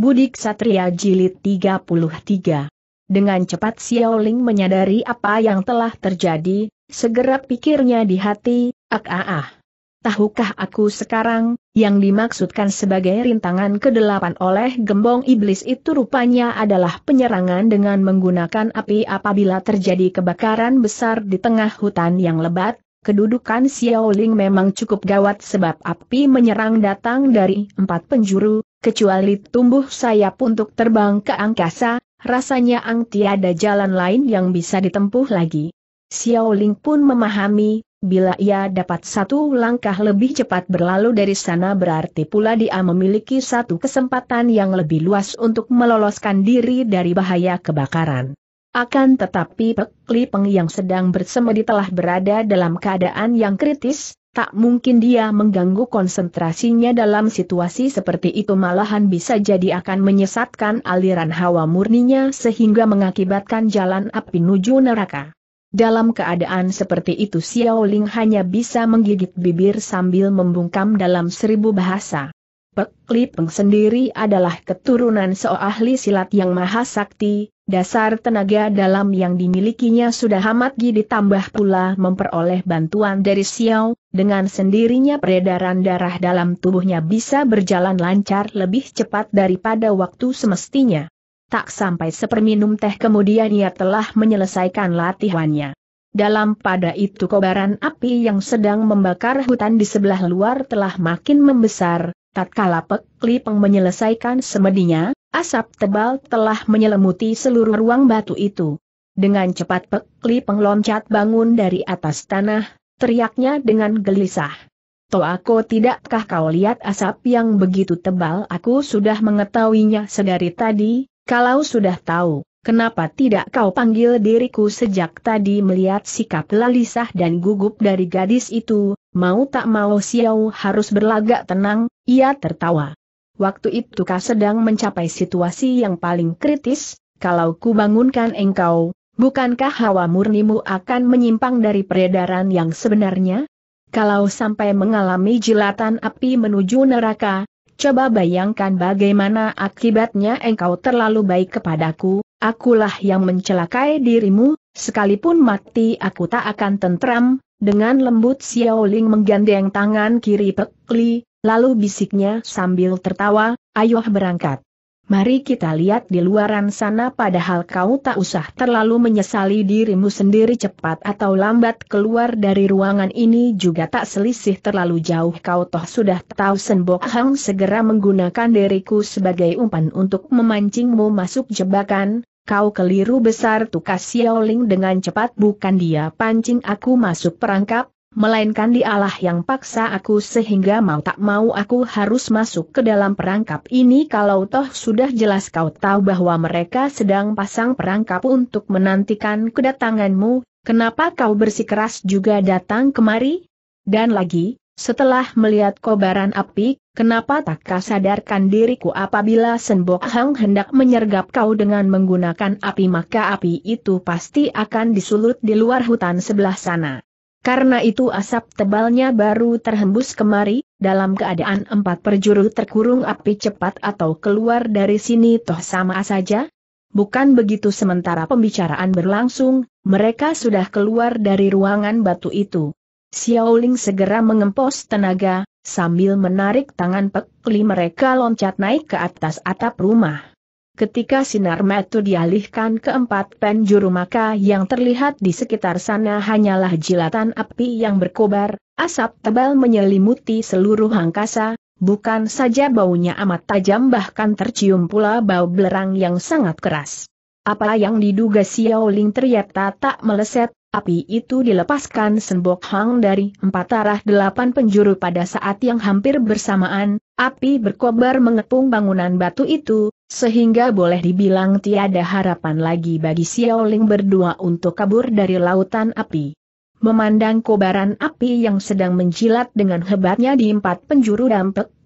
Budik Satria Jilid 33 Dengan cepat Xiao Ling menyadari apa yang telah terjadi, segera pikirnya di hati, ak ah, ah ah. Tahukah aku sekarang, yang dimaksudkan sebagai rintangan kedelapan oleh gembong iblis itu rupanya adalah penyerangan dengan menggunakan api apabila terjadi kebakaran besar di tengah hutan yang lebat, Kedudukan Xiao Ling memang cukup gawat sebab api menyerang datang dari empat penjuru, kecuali tumbuh sayap untuk terbang ke angkasa, rasanya Ang tiada jalan lain yang bisa ditempuh lagi. Xiao Ling pun memahami, bila ia dapat satu langkah lebih cepat berlalu dari sana berarti pula dia memiliki satu kesempatan yang lebih luas untuk meloloskan diri dari bahaya kebakaran. Akan tetapi Pek Li Peng yang sedang bersemedi telah berada dalam keadaan yang kritis, Tak mungkin dia mengganggu konsentrasinya dalam situasi seperti itu malahan bisa jadi akan menyesatkan aliran hawa murninya sehingga mengakibatkan jalan api menuju neraka. Dalam keadaan seperti itu Xiao Ling hanya bisa menggigit bibir sambil membungkam dalam seribu bahasa. Pek Li Peng sendiri adalah keturunan seahli silat yang maha sakti, dasar tenaga dalam yang dimilikinya sudah amat ditambah pula memperoleh bantuan dari Xiao dengan sendirinya peredaran darah dalam tubuhnya bisa berjalan lancar lebih cepat daripada waktu semestinya. Tak sampai seperminum teh kemudian ia telah menyelesaikan latihannya. Dalam pada itu kobaran api yang sedang membakar hutan di sebelah luar telah makin membesar, tatkala peklipeng menyelesaikan semedinya, asap tebal telah menyelimuti seluruh ruang batu itu. Dengan cepat peklipeng loncat bangun dari atas tanah, teriaknya dengan gelisah. Toh aku tidakkah kau lihat asap yang begitu tebal aku sudah mengetahuinya sedari tadi, kalau sudah tahu, kenapa tidak kau panggil diriku sejak tadi melihat sikap lalisah dan gugup dari gadis itu, mau tak mau siau harus berlagak tenang, ia tertawa. Waktu itu kau sedang mencapai situasi yang paling kritis, kalau ku bangunkan engkau, Bukankah hawa murnimu akan menyimpang dari peredaran yang sebenarnya? Kalau sampai mengalami jilatan api menuju neraka, coba bayangkan bagaimana akibatnya engkau terlalu baik kepadaku, akulah yang mencelakai dirimu, sekalipun mati aku tak akan tentram, dengan lembut Xiaoling menggandeng tangan kiri Pekli, lalu bisiknya sambil tertawa, ayo berangkat. Mari kita lihat di luaran sana padahal kau tak usah terlalu menyesali dirimu sendiri cepat atau lambat keluar dari ruangan ini juga tak selisih terlalu jauh kau toh sudah tahu Senbok Hang segera menggunakan diriku sebagai umpan untuk memancingmu masuk jebakan, kau keliru besar tukas Xiaoling dengan cepat bukan dia pancing aku masuk perangkap, melainkan dialah yang paksa aku sehingga mau tak mau aku harus masuk ke dalam perangkap ini kalau toh sudah jelas kau tahu bahwa mereka sedang pasang perangkap untuk menantikan kedatanganmu, kenapa kau bersikeras juga datang kemari? Dan lagi, setelah melihat kobaran api, kenapa tak kau sadarkan diriku apabila Senbok Hang hendak menyergap kau dengan menggunakan api maka api itu pasti akan disulut di luar hutan sebelah sana. Karena itu asap tebalnya baru terhembus kemari, dalam keadaan empat perjuru terkurung api cepat atau keluar dari sini toh sama saja? Bukan begitu sementara pembicaraan berlangsung, mereka sudah keluar dari ruangan batu itu. Xiaoling segera mengempos tenaga, sambil menarik tangan pekli mereka loncat naik ke atas atap rumah. Ketika sinar metu dialihkan ke empat penjuru maka yang terlihat di sekitar sana hanyalah jilatan api yang berkobar, asap tebal menyelimuti seluruh angkasa, bukan saja baunya amat tajam bahkan tercium pula bau belerang yang sangat keras. Apa yang diduga Xiao Ling ternyata tak meleset, api itu dilepaskan Senbok Hang dari empat arah delapan penjuru pada saat yang hampir bersamaan, api berkobar mengepung bangunan batu itu, sehingga boleh dibilang tiada harapan lagi bagi Xiaoling berdua untuk kabur dari lautan api. Memandang kobaran api yang sedang menjilat dengan hebatnya di empat penjuru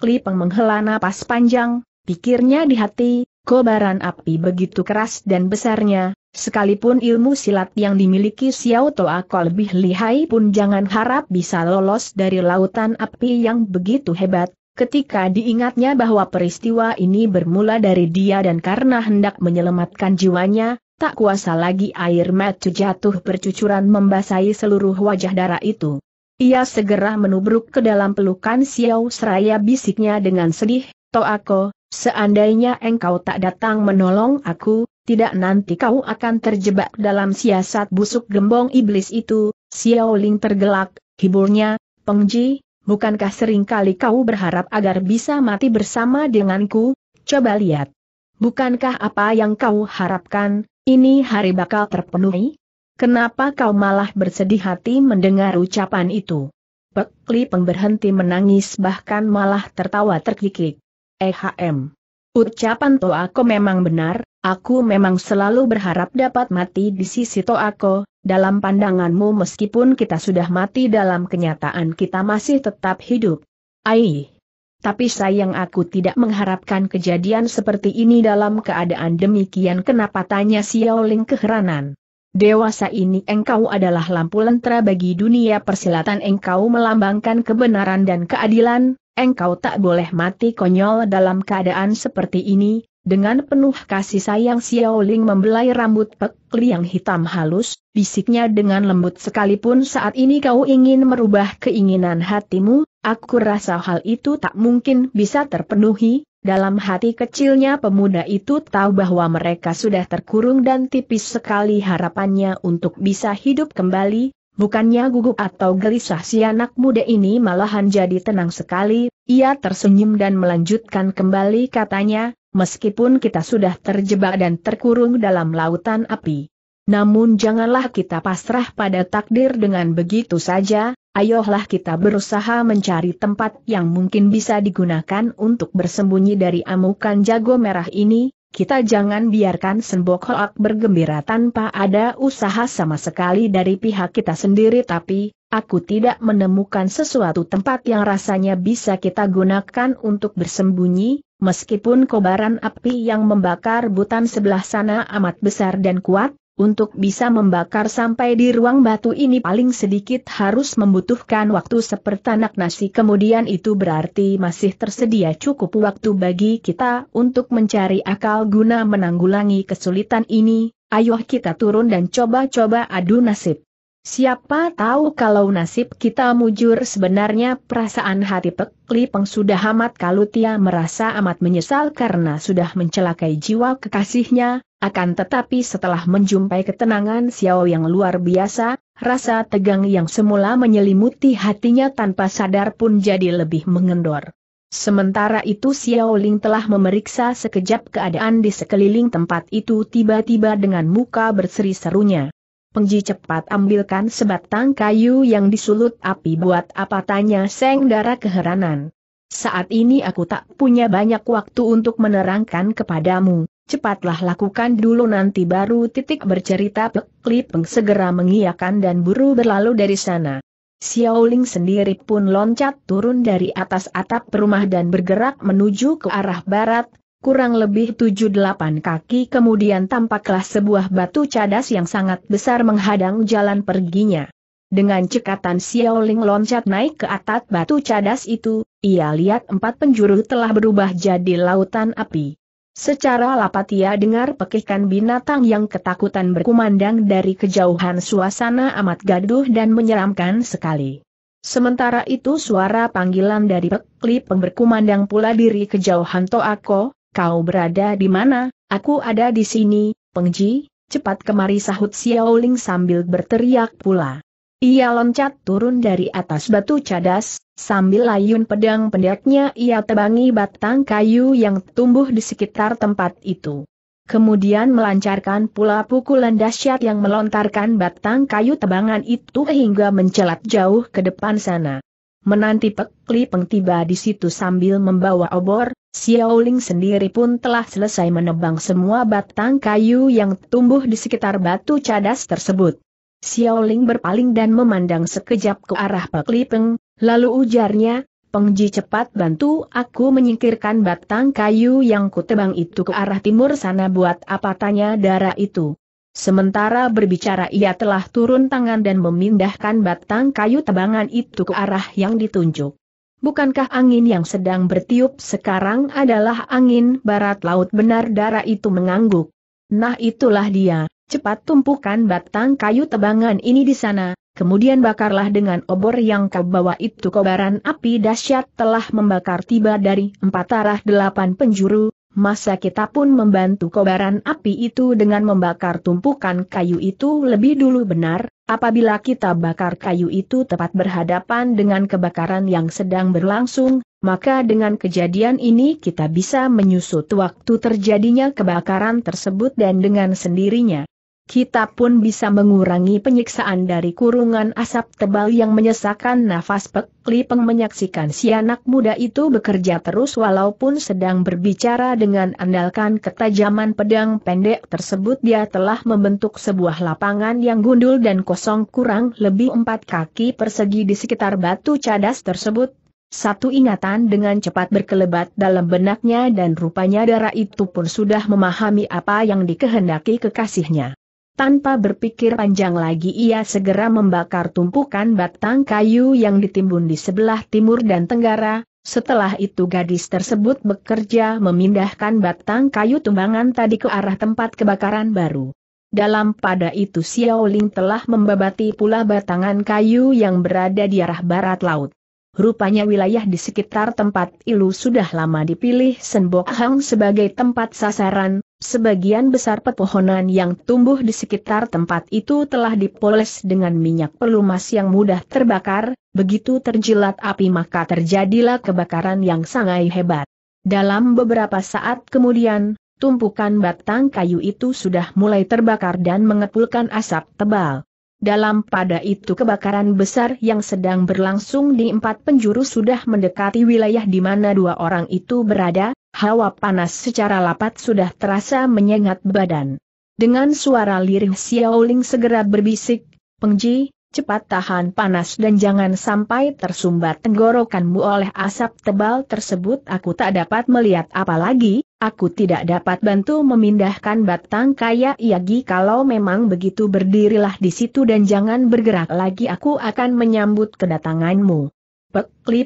Li Peng menghela napas panjang, pikirnya di hati, kobaran api begitu keras dan besarnya, sekalipun ilmu silat yang dimiliki Xiao Toako lebih lihai pun jangan harap bisa lolos dari lautan api yang begitu hebat, Ketika diingatnya bahwa peristiwa ini bermula dari dia dan karena hendak menyelamatkan jiwanya, tak kuasa lagi air mata jatuh bercucuran membasahi seluruh wajah darah itu. Ia segera menubruk ke dalam pelukan Xiao Seraya bisiknya dengan sedih, Toako, seandainya engkau tak datang menolong aku, tidak nanti kau akan terjebak dalam siasat busuk gembong iblis itu, Xiao Ling tergelak, hiburnya, Pengji, bukankah seringkali kau berharap agar bisa mati bersama denganku? Coba lihat. Bukankah apa yang kau harapkan, ini hari bakal terpenuhi? Kenapa kau malah bersedih hati mendengar ucapan itu? Pekli Li menangis bahkan malah tertawa terkikik. EHM Ucapan Toako memang benar, aku memang selalu berharap dapat mati di sisi Toako, dalam pandanganmu meskipun kita sudah mati dalam kenyataan kita masih tetap hidup. Aih! Tapi sayang aku tidak mengharapkan kejadian seperti ini dalam keadaan demikian kenapa tanya Xiao Ling keheranan. Dewasa ini engkau adalah lampu lentera bagi dunia persilatan engkau melambangkan kebenaran dan keadilan, Engkau tak boleh mati konyol dalam keadaan seperti ini, dengan penuh kasih sayang Xiao Ling membelai rambut Pek Li yang hitam halus, bisiknya dengan lembut sekalipun saat ini kau ingin merubah keinginan hatimu, aku rasa hal itu tak mungkin bisa terpenuhi, dalam hati kecilnya pemuda itu tahu bahwa mereka sudah terkurung dan tipis sekali harapannya untuk bisa hidup kembali, Bukannya gugup atau gelisah si anak muda ini malahan jadi tenang sekali, ia tersenyum dan melanjutkan kembali katanya, meskipun kita sudah terjebak dan terkurung dalam lautan api. Namun janganlah kita pasrah pada takdir dengan begitu saja, ayolah kita berusaha mencari tempat yang mungkin bisa digunakan untuk bersembunyi dari amukan jago merah ini, kita jangan biarkan Sembok Hoak bergembira tanpa ada usaha sama sekali dari pihak kita sendiri tapi, aku tidak menemukan sesuatu tempat yang rasanya bisa kita gunakan untuk bersembunyi, meskipun kobaran api yang membakar butan sebelah sana amat besar dan kuat, untuk bisa membakar sampai di ruang batu ini paling sedikit harus membutuhkan waktu seperti anak nasi kemudian itu berarti masih tersedia cukup waktu bagi kita untuk mencari akal guna menanggulangi kesulitan ini, ayo kita turun dan coba-coba adu nasib. Siapa tahu kalau nasib kita mujur sebenarnya perasaan hati Pek Li Peng sudah amat kalau dia merasa amat menyesal karena sudah mencelakai jiwa kekasihnya, akan tetapi setelah menjumpai ketenangan Xiao yang luar biasa, rasa tegang yang semula menyelimuti hatinya tanpa sadar pun jadi lebih mengendor. Sementara itu Xiao Ling telah memeriksa sekejap keadaan di sekeliling tempat itu tiba-tiba dengan muka berseri-serunya. Pengji cepat ambilkan sebatang kayu yang disulut api buat apa tanya Seng Dara keheranan. Saat ini aku tak punya banyak waktu untuk menerangkan kepadamu, cepatlah lakukan dulu nanti baru titik bercerita peklip peng segera mengiakan dan buru berlalu dari sana. Xiaoling sendiri pun loncat turun dari atas atap rumah dan bergerak menuju ke arah barat, Kurang lebih 7-8 kaki kemudian tampaklah sebuah batu cadas yang sangat besar menghadang jalan perginya. Dengan cekatan Xiaoling loncat naik ke atas batu cadas itu, ia lihat empat penjuru telah berubah jadi lautan api. Secara lapat ia dengar pekikan binatang yang ketakutan berkumandang dari kejauhan suasana amat gaduh dan menyeramkan sekali. Sementara itu suara panggilan dari peklip Li pemberkumandang pula diri kejauhan Toako, Kau berada di mana? Aku ada di sini, Pengji, cepat kemari sahut Xiaoling sambil berteriak pula. Ia loncat turun dari atas batu cadas, sambil layun pedang pendeknya ia tebangi batang kayu yang tumbuh di sekitar tempat itu. Kemudian melancarkan pula pukulan dahsyat yang melontarkan batang kayu tebangan itu hingga mencelat jauh ke depan sana. Menanti Pek Li Peng tiba di situ sambil membawa obor, Xiao Ling sendiri pun telah selesai menebang semua batang kayu yang tumbuh di sekitar batu cadas tersebut. Xiao Ling berpaling dan memandang sekejap ke arah Pek Li Peng, lalu ujarnya, Pengji cepat bantu aku menyingkirkan batang kayu yang kutebang itu ke arah timur sana buat apa tanya darah itu. Sementara berbicara ia telah turun tangan dan memindahkan batang kayu tebangan itu ke arah yang ditunjuk. Bukankah angin yang sedang bertiup sekarang adalah angin barat laut benar darah itu mengangguk? Nah itulah dia, cepat tumpukan batang kayu tebangan ini di sana, kemudian bakarlah dengan obor yang kau bawa itu kobaran api dahsyat telah membakar tiba dari empat arah delapan penjuru, Masa kita pun membantu kobaran api itu dengan membakar tumpukan kayu itu lebih dulu benar, apabila kita bakar kayu itu tepat berhadapan dengan kebakaran yang sedang berlangsung, maka dengan kejadian ini kita bisa menyusut waktu terjadinya kebakaran tersebut dan dengan sendirinya kita pun bisa mengurangi penyiksaan dari kurungan asap tebal yang menyesakan nafas Pekli Lipeng menyaksikan si anak muda itu bekerja terus walaupun sedang berbicara dengan andalkan ketajaman pedang pendek tersebut dia telah membentuk sebuah lapangan yang gundul dan kosong kurang lebih empat kaki persegi di sekitar batu cadas tersebut satu ingatan dengan cepat berkelebat dalam benaknya dan rupanya darah itu pun sudah memahami apa yang dikehendaki kekasihnya. Tanpa berpikir panjang lagi ia segera membakar tumpukan batang kayu yang ditimbun di sebelah timur dan tenggara, setelah itu gadis tersebut bekerja memindahkan batang kayu tumbangan tadi ke arah tempat kebakaran baru. Dalam pada itu Xiaoling telah membabati pula batangan kayu yang berada di arah barat laut. Rupanya wilayah di sekitar tempat Ilu sudah lama dipilih Senbok Hang sebagai tempat sasaran, Sebagian besar pepohonan yang tumbuh di sekitar tempat itu telah dipoles dengan minyak pelumas yang mudah terbakar, begitu terjilat api maka terjadilah kebakaran yang sangat hebat. Dalam beberapa saat kemudian, tumpukan batang kayu itu sudah mulai terbakar dan mengepulkan asap tebal. Dalam pada itu kebakaran besar yang sedang berlangsung di empat penjuru sudah mendekati wilayah di mana dua orang itu berada, Hawa panas secara lapat sudah terasa menyengat badan. Dengan suara lirih Xiaoling segera berbisik, Pengji, cepat tahan panas dan jangan sampai tersumbat tenggorokanmu oleh asap tebal tersebut. Aku tak dapat melihat apa lagi, aku tidak dapat bantu memindahkan batang kaya Yagi kalau memang begitu berdirilah di situ dan jangan bergerak lagi aku akan menyambut kedatanganmu. Pek Li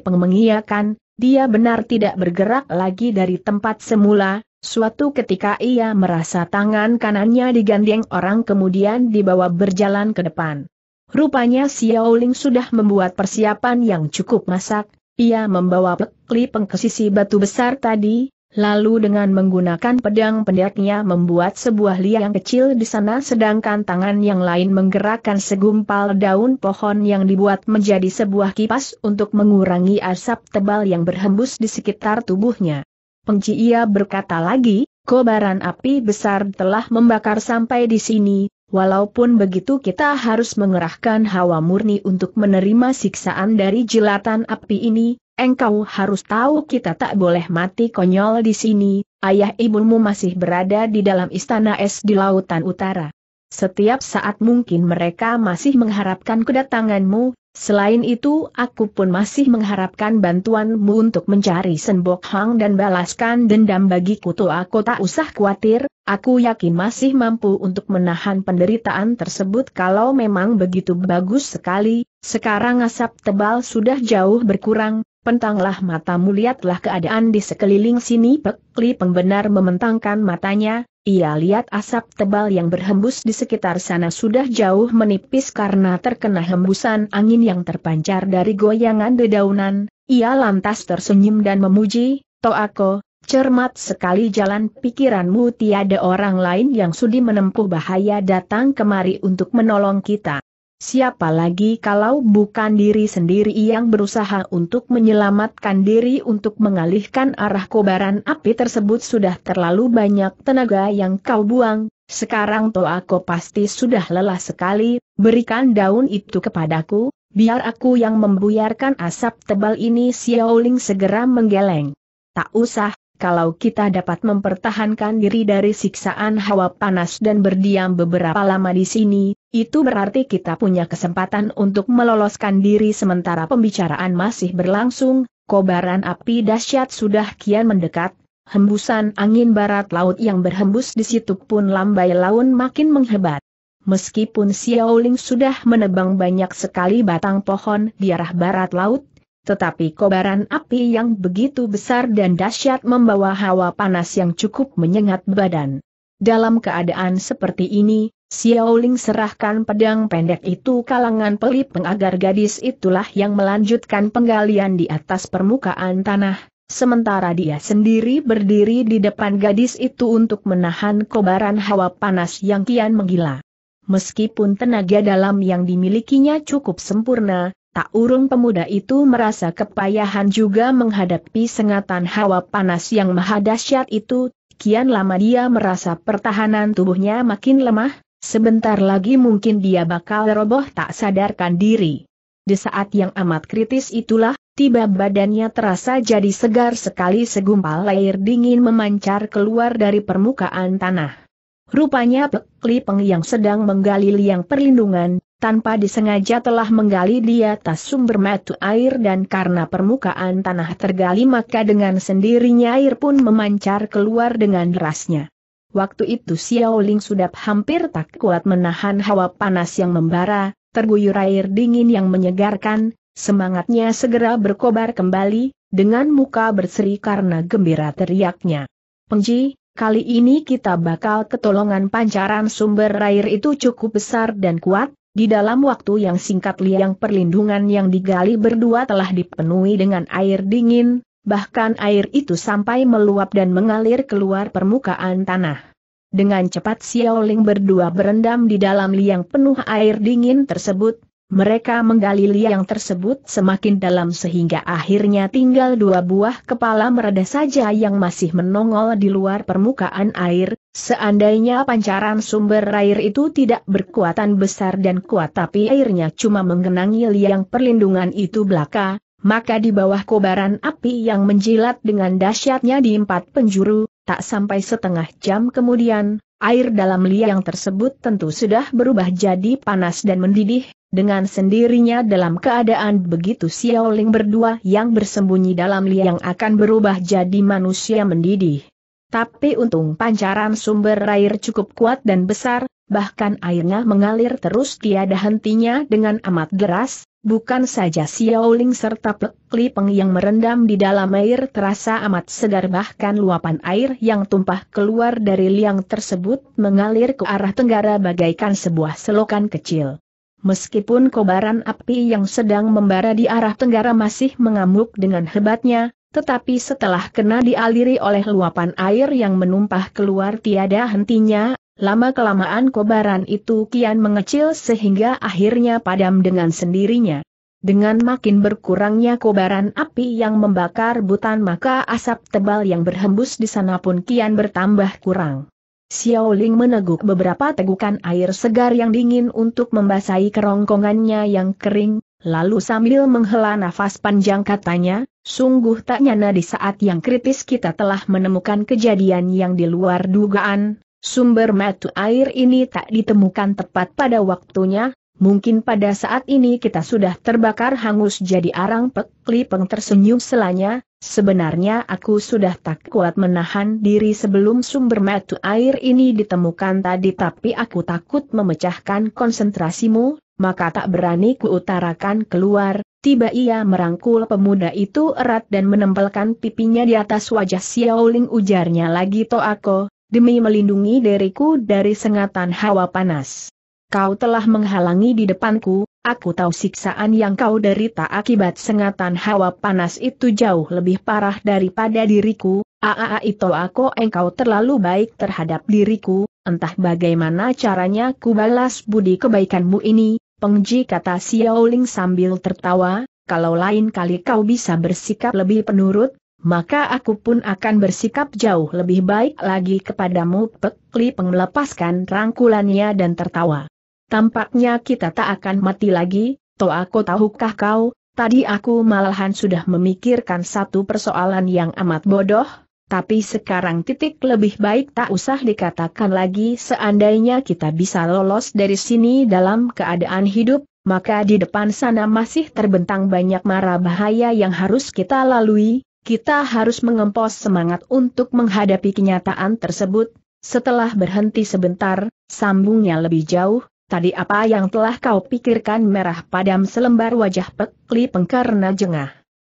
dia benar tidak bergerak lagi dari tempat semula, suatu ketika ia merasa tangan kanannya digandeng orang kemudian dibawa berjalan ke depan. Rupanya Xiao Ling sudah membuat persiapan yang cukup masak, ia membawa pekli pengkesisi batu besar tadi, Lalu dengan menggunakan pedang pendeknya membuat sebuah liang kecil di sana sedangkan tangan yang lain menggerakkan segumpal daun pohon yang dibuat menjadi sebuah kipas untuk mengurangi asap tebal yang berhembus di sekitar tubuhnya. Pengci ia berkata lagi, kobaran api besar telah membakar sampai di sini, Walaupun begitu kita harus mengerahkan hawa murni untuk menerima siksaan dari jelatan api ini, engkau harus tahu kita tak boleh mati konyol di sini, ayah ibumu masih berada di dalam istana es di lautan utara. Setiap saat mungkin mereka masih mengharapkan kedatanganmu, Selain itu, aku pun masih mengharapkan bantuanmu untuk mencari Senbok Hang dan balaskan dendam bagi kutu aku tak usah khawatir, aku yakin masih mampu untuk menahan penderitaan tersebut kalau memang begitu bagus sekali, sekarang asap tebal sudah jauh berkurang, Pentanglah matamu lihatlah keadaan di sekeliling sini Pekli Li pengbenar mementangkan matanya, ia lihat asap tebal yang berhembus di sekitar sana sudah jauh menipis karena terkena hembusan angin yang terpancar dari goyangan dedaunan, ia lantas tersenyum dan memuji, Toako, cermat sekali jalan pikiranmu tiada orang lain yang sudi menempuh bahaya datang kemari untuk menolong kita. Siapa lagi kalau bukan diri sendiri yang berusaha untuk menyelamatkan diri untuk mengalihkan arah kobaran api tersebut sudah terlalu banyak tenaga yang kau buang, sekarang toh aku pasti sudah lelah sekali, berikan daun itu kepadaku, biar aku yang membuyarkan asap tebal ini Xiaoling segera menggeleng. Tak usah, kalau kita dapat mempertahankan diri dari siksaan hawa panas dan berdiam beberapa lama di sini, itu berarti kita punya kesempatan untuk meloloskan diri sementara pembicaraan masih berlangsung, kobaran api dahsyat sudah kian mendekat, hembusan angin barat laut yang berhembus di situ pun lambai laun makin menghebat. Meskipun Xiaoling sudah menebang banyak sekali batang pohon di arah barat laut, tetapi kobaran api yang begitu besar dan dahsyat membawa hawa panas yang cukup menyengat badan. Dalam keadaan seperti ini, Xiaoling serahkan pedang pendek itu kalangan pelip agar gadis itulah yang melanjutkan penggalian di atas permukaan tanah, sementara dia sendiri berdiri di depan gadis itu untuk menahan kobaran hawa panas yang kian menggila. Meskipun tenaga dalam yang dimilikinya cukup sempurna, Tak urung pemuda itu merasa kepayahan juga menghadapi sengatan hawa panas yang mahadasyat itu, kian lama dia merasa pertahanan tubuhnya makin lemah, sebentar lagi mungkin dia bakal roboh tak sadarkan diri. Di saat yang amat kritis itulah, tiba badannya terasa jadi segar sekali segumpal air dingin memancar keluar dari permukaan tanah. Rupanya Pek Li yang sedang menggali liang perlindungan, tanpa disengaja telah menggali di atas sumber mata air dan karena permukaan tanah tergali maka dengan sendirinya air pun memancar keluar dengan derasnya. Waktu itu Xiao Ling sudah hampir tak kuat menahan hawa panas yang membara, terguyur air dingin yang menyegarkan, semangatnya segera berkobar kembali, dengan muka berseri karena gembira teriaknya. Pengji, kali ini kita bakal ketolongan pancaran sumber air itu cukup besar dan kuat, di dalam waktu yang singkat liang perlindungan yang digali berdua telah dipenuhi dengan air dingin, bahkan air itu sampai meluap dan mengalir keluar permukaan tanah. Dengan cepat Xiaoling berdua berendam di dalam liang penuh air dingin tersebut, mereka menggali liang tersebut semakin dalam sehingga akhirnya tinggal dua buah kepala mereda saja yang masih menongol di luar permukaan air, Seandainya pancaran sumber air itu tidak berkuatan besar dan kuat tapi airnya cuma mengenangi liang perlindungan itu belaka, maka di bawah kobaran api yang menjilat dengan dahsyatnya di empat penjuru, tak sampai setengah jam kemudian, air dalam liang tersebut tentu sudah berubah jadi panas dan mendidih, dengan sendirinya dalam keadaan begitu Xiaoling berdua yang bersembunyi dalam liang akan berubah jadi manusia mendidih. Tapi untung pancaran sumber air cukup kuat dan besar, bahkan airnya mengalir terus tiada hentinya dengan amat deras, bukan saja Xiaoling serta Plek yang merendam di dalam air terasa amat segar bahkan luapan air yang tumpah keluar dari liang tersebut mengalir ke arah tenggara bagaikan sebuah selokan kecil. Meskipun kobaran api yang sedang membara di arah tenggara masih mengamuk dengan hebatnya, tetapi setelah kena dialiri oleh luapan air yang menumpah keluar tiada hentinya, lama-kelamaan kobaran itu kian mengecil sehingga akhirnya padam dengan sendirinya. Dengan makin berkurangnya kobaran api yang membakar butan maka asap tebal yang berhembus di sana pun kian bertambah kurang. Xiaoling meneguk beberapa tegukan air segar yang dingin untuk membasahi kerongkongannya yang kering, lalu sambil menghela nafas panjang katanya, Sungguh tak nyana di saat yang kritis kita telah menemukan kejadian yang di luar dugaan, sumber metu air ini tak ditemukan tepat pada waktunya, mungkin pada saat ini kita sudah terbakar hangus jadi arang Pekli pengtersenyum tersenyum selanya, sebenarnya aku sudah tak kuat menahan diri sebelum sumber metu air ini ditemukan tadi tapi aku takut memecahkan konsentrasimu, maka tak berani kuutarakan keluar, Tiba ia merangkul pemuda itu erat dan menempelkan pipinya di atas wajah Xiaoling ujarnya lagi Toako, demi melindungi diriku dari sengatan hawa panas. Kau telah menghalangi di depanku, aku tahu siksaan yang kau derita akibat sengatan hawa panas itu jauh lebih parah daripada diriku, aa itu aku engkau terlalu baik terhadap diriku, entah bagaimana caranya ku balas budi kebaikanmu ini, Pengji kata Xiaoling sambil tertawa, kalau lain kali kau bisa bersikap lebih penurut, maka aku pun akan bersikap jauh lebih baik lagi kepadamu. Pek Li Peng melepaskan rangkulannya dan tertawa. Tampaknya kita tak akan mati lagi, toh aku tahukah kau, tadi aku malahan sudah memikirkan satu persoalan yang amat bodoh, tapi sekarang titik lebih baik tak usah dikatakan lagi seandainya kita bisa lolos dari sini dalam keadaan hidup, maka di depan sana masih terbentang banyak mara bahaya yang harus kita lalui, kita harus mengempos semangat untuk menghadapi kenyataan tersebut. Setelah berhenti sebentar, sambungnya lebih jauh, tadi apa yang telah kau pikirkan merah padam selembar wajah pekli pengkarna jengah.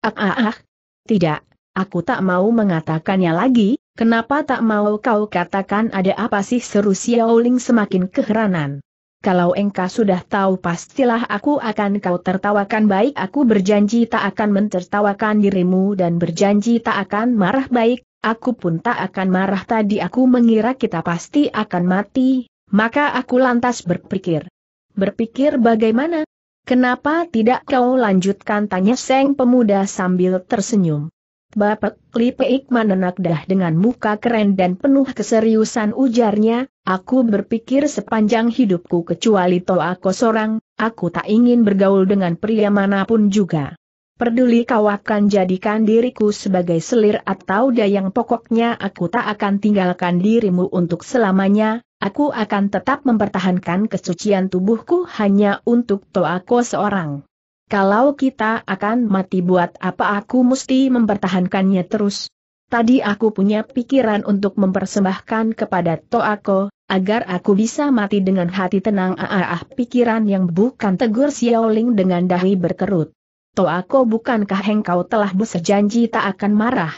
Ah ah ah, tidak, Aku tak mau mengatakannya lagi, kenapa tak mau kau katakan ada apa sih seru Xiaoling semakin keheranan. Kalau engkau sudah tahu pastilah aku akan kau tertawakan baik aku berjanji tak akan mentertawakan dirimu dan berjanji tak akan marah baik, aku pun tak akan marah tadi aku mengira kita pasti akan mati, maka aku lantas berpikir. Berpikir bagaimana? Kenapa tidak kau lanjutkan tanya Seng pemuda sambil tersenyum. Bapak Lipe Ikman dah dengan muka keren dan penuh keseriusan ujarnya, aku berpikir sepanjang hidupku kecuali Toako seorang, aku tak ingin bergaul dengan pria manapun juga. Perduli kau akan jadikan diriku sebagai selir atau dayang pokoknya aku tak akan tinggalkan dirimu untuk selamanya, aku akan tetap mempertahankan kesucian tubuhku hanya untuk Toako seorang. Kalau kita akan mati buat apa aku mesti mempertahankannya terus? Tadi aku punya pikiran untuk mempersembahkan kepada Toako, agar aku bisa mati dengan hati tenang ah, ah pikiran yang bukan tegur Xiaoling dengan dahi berkerut. Toako bukankah engkau telah berjanji tak akan marah?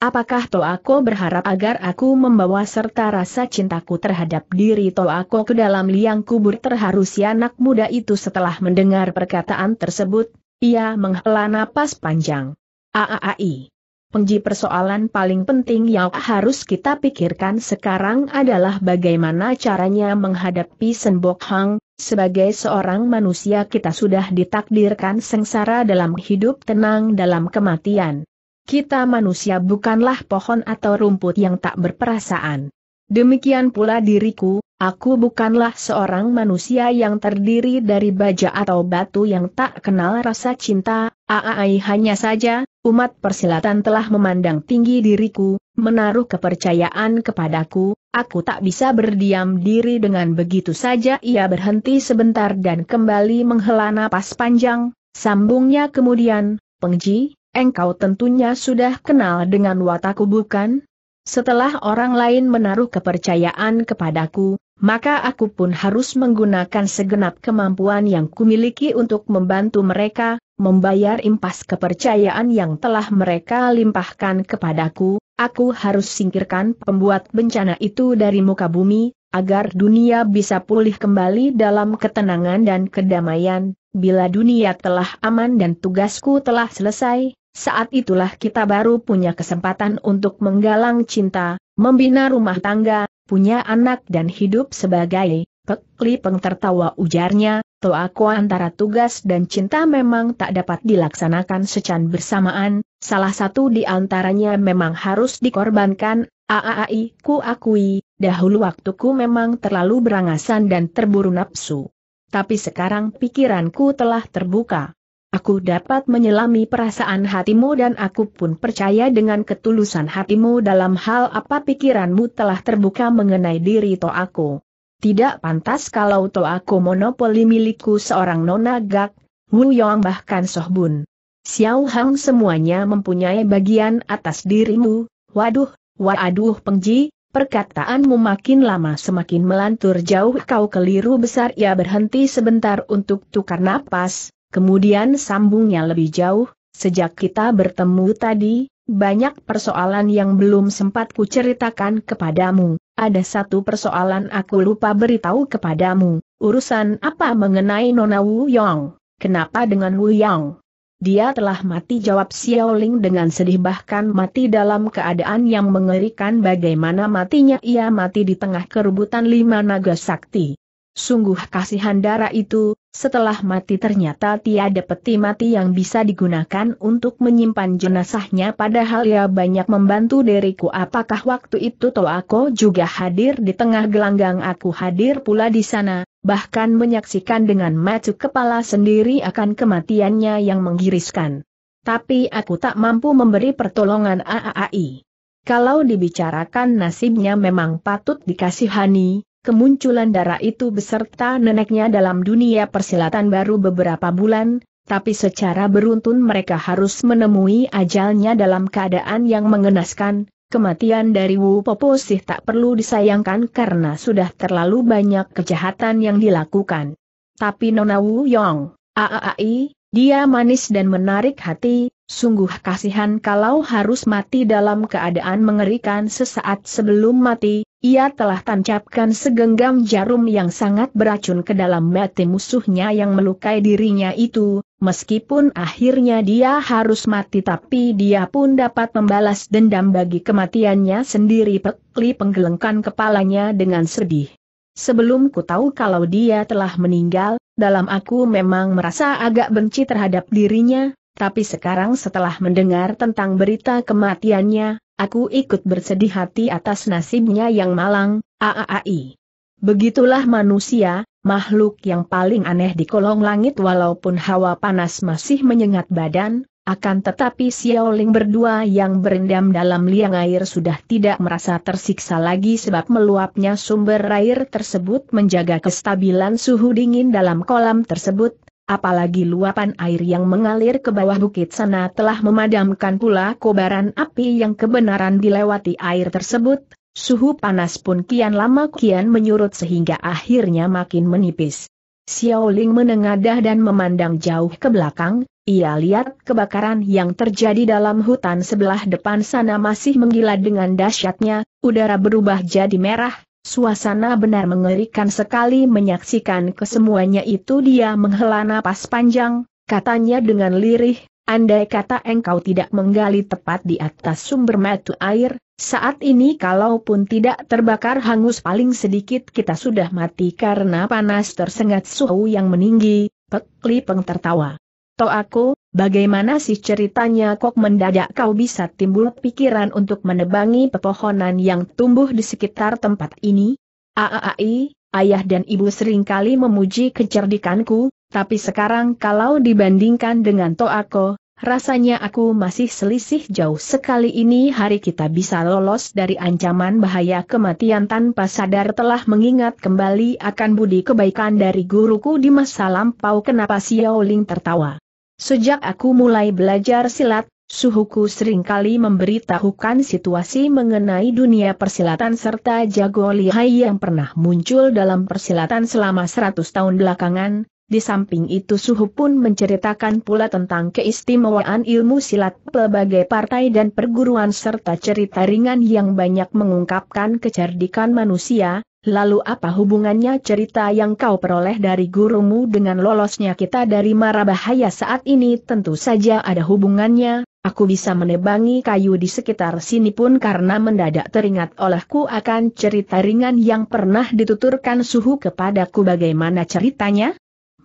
Apakah Toako berharap agar aku membawa serta rasa cintaku terhadap diri Toako ke dalam liang kubur terharu si anak muda itu setelah mendengar perkataan tersebut, ia menghela napas panjang. Aaai. Pengji persoalan paling penting yang harus kita pikirkan sekarang adalah bagaimana caranya menghadapi Senbok Hang, sebagai seorang manusia kita sudah ditakdirkan sengsara dalam hidup tenang dalam kematian. Kita manusia bukanlah pohon atau rumput yang tak berperasaan. Demikian pula diriku, aku bukanlah seorang manusia yang terdiri dari baja atau batu yang tak kenal rasa cinta, aai hanya saja, umat persilatan telah memandang tinggi diriku, menaruh kepercayaan kepadaku, aku tak bisa berdiam diri dengan begitu saja ia berhenti sebentar dan kembali menghela napas panjang, sambungnya kemudian, pengji, Engkau tentunya sudah kenal dengan wataku bukan? Setelah orang lain menaruh kepercayaan kepadaku, maka aku pun harus menggunakan segenap kemampuan yang kumiliki untuk membantu mereka, membayar impas kepercayaan yang telah mereka limpahkan kepadaku, aku harus singkirkan pembuat bencana itu dari muka bumi, agar dunia bisa pulih kembali dalam ketenangan dan kedamaian, bila dunia telah aman dan tugasku telah selesai, saat itulah kita baru punya kesempatan untuk menggalang cinta, membina rumah tangga, punya anak dan hidup sebagai pekli pengtertawa ujarnya, aku antara tugas dan cinta memang tak dapat dilaksanakan secan bersamaan, salah satu di antaranya memang harus dikorbankan, aaai ku akui, dahulu waktuku memang terlalu berangasan dan terburu nafsu. Tapi sekarang pikiranku telah terbuka. Aku dapat menyelami perasaan hatimu dan aku pun percaya dengan ketulusan hatimu dalam hal apa pikiranmu telah terbuka mengenai diri to aku. Tidak pantas kalau to aku monopoli milikku seorang nona gak, Wu Yong bahkan Soh Bun. Xiao Hang semuanya mempunyai bagian atas dirimu, waduh, waduh pengji, perkataanmu makin lama semakin melantur jauh kau keliru besar Ya berhenti sebentar untuk tukar napas, Kemudian sambungnya lebih jauh, sejak kita bertemu tadi, banyak persoalan yang belum sempat kuceritakan kepadamu. Ada satu persoalan aku lupa beritahu kepadamu, urusan apa mengenai Nona Wu Yong, kenapa dengan Wu Yong? Dia telah mati jawab Xiaoling dengan sedih bahkan mati dalam keadaan yang mengerikan bagaimana matinya ia mati di tengah kerubutan lima naga sakti. Sungguh kasihan darah itu, setelah mati ternyata tiada peti mati yang bisa digunakan untuk menyimpan jenazahnya padahal ia banyak membantu diriku apakah waktu itu Toako juga hadir di tengah gelanggang aku hadir pula di sana, bahkan menyaksikan dengan macu kepala sendiri akan kematiannya yang menggiriskan. Tapi aku tak mampu memberi pertolongan Aaai. Kalau dibicarakan nasibnya memang patut dikasihani, kemunculan darah itu beserta neneknya dalam dunia persilatan baru beberapa bulan, tapi secara beruntun mereka harus menemui ajalnya dalam keadaan yang mengenaskan, kematian dari Wu Popo sih tak perlu disayangkan karena sudah terlalu banyak kejahatan yang dilakukan. Tapi Nona Wu Yong, aaai, dia manis dan menarik hati, sungguh kasihan kalau harus mati dalam keadaan mengerikan sesaat sebelum mati, ia telah tancapkan segenggam jarum yang sangat beracun ke dalam mati musuhnya yang melukai dirinya itu, meskipun akhirnya dia harus mati tapi dia pun dapat membalas dendam bagi kematiannya sendiri Pekli penggelengkan kepalanya dengan sedih. Sebelum ku tahu kalau dia telah meninggal, dalam aku memang merasa agak benci terhadap dirinya, tapi sekarang setelah mendengar tentang berita kematiannya, aku ikut bersedih hati atas nasibnya yang malang, aaai. Begitulah manusia, makhluk yang paling aneh di kolong langit walaupun hawa panas masih menyengat badan, akan tetapi Xiaoling berdua yang berendam dalam liang air sudah tidak merasa tersiksa lagi sebab meluapnya sumber air tersebut menjaga kestabilan suhu dingin dalam kolam tersebut, apalagi luapan air yang mengalir ke bawah bukit sana telah memadamkan pula kobaran api yang kebenaran dilewati air tersebut, suhu panas pun kian lama kian menyurut sehingga akhirnya makin menipis. Xiao Ling menengadah dan memandang jauh ke belakang, ia lihat kebakaran yang terjadi dalam hutan sebelah depan sana masih menggila dengan dahsyatnya, udara berubah jadi merah, Suasana benar mengerikan sekali menyaksikan kesemuanya itu dia menghela napas panjang, katanya dengan lirih, andai kata engkau tidak menggali tepat di atas sumber mata air, saat ini kalaupun tidak terbakar hangus paling sedikit kita sudah mati karena panas tersengat suhu yang meninggi, Pek peng tertawa. Toako, aku, bagaimana sih ceritanya kok mendadak kau bisa timbul pikiran untuk menebangi pepohonan yang tumbuh di sekitar tempat ini? Aaai, ayah dan ibu seringkali memuji kecerdikanku, tapi sekarang kalau dibandingkan dengan Toako, rasanya aku masih selisih jauh sekali ini hari kita bisa lolos dari ancaman bahaya kematian tanpa sadar telah mengingat kembali akan budi kebaikan dari guruku di masa lampau kenapa Xiaoling tertawa. Sejak aku mulai belajar silat, suhuku seringkali memberitahukan situasi mengenai dunia persilatan serta jago lihai yang pernah muncul dalam persilatan selama 100 tahun belakangan. Di samping itu suhu pun menceritakan pula tentang keistimewaan ilmu silat pelbagai partai dan perguruan serta cerita ringan yang banyak mengungkapkan kecerdikan manusia, Lalu apa hubungannya cerita yang kau peroleh dari gurumu dengan lolosnya kita dari mara bahaya saat ini tentu saja ada hubungannya, aku bisa menebangi kayu di sekitar sini pun karena mendadak teringat olehku akan cerita ringan yang pernah dituturkan suhu kepadaku bagaimana ceritanya?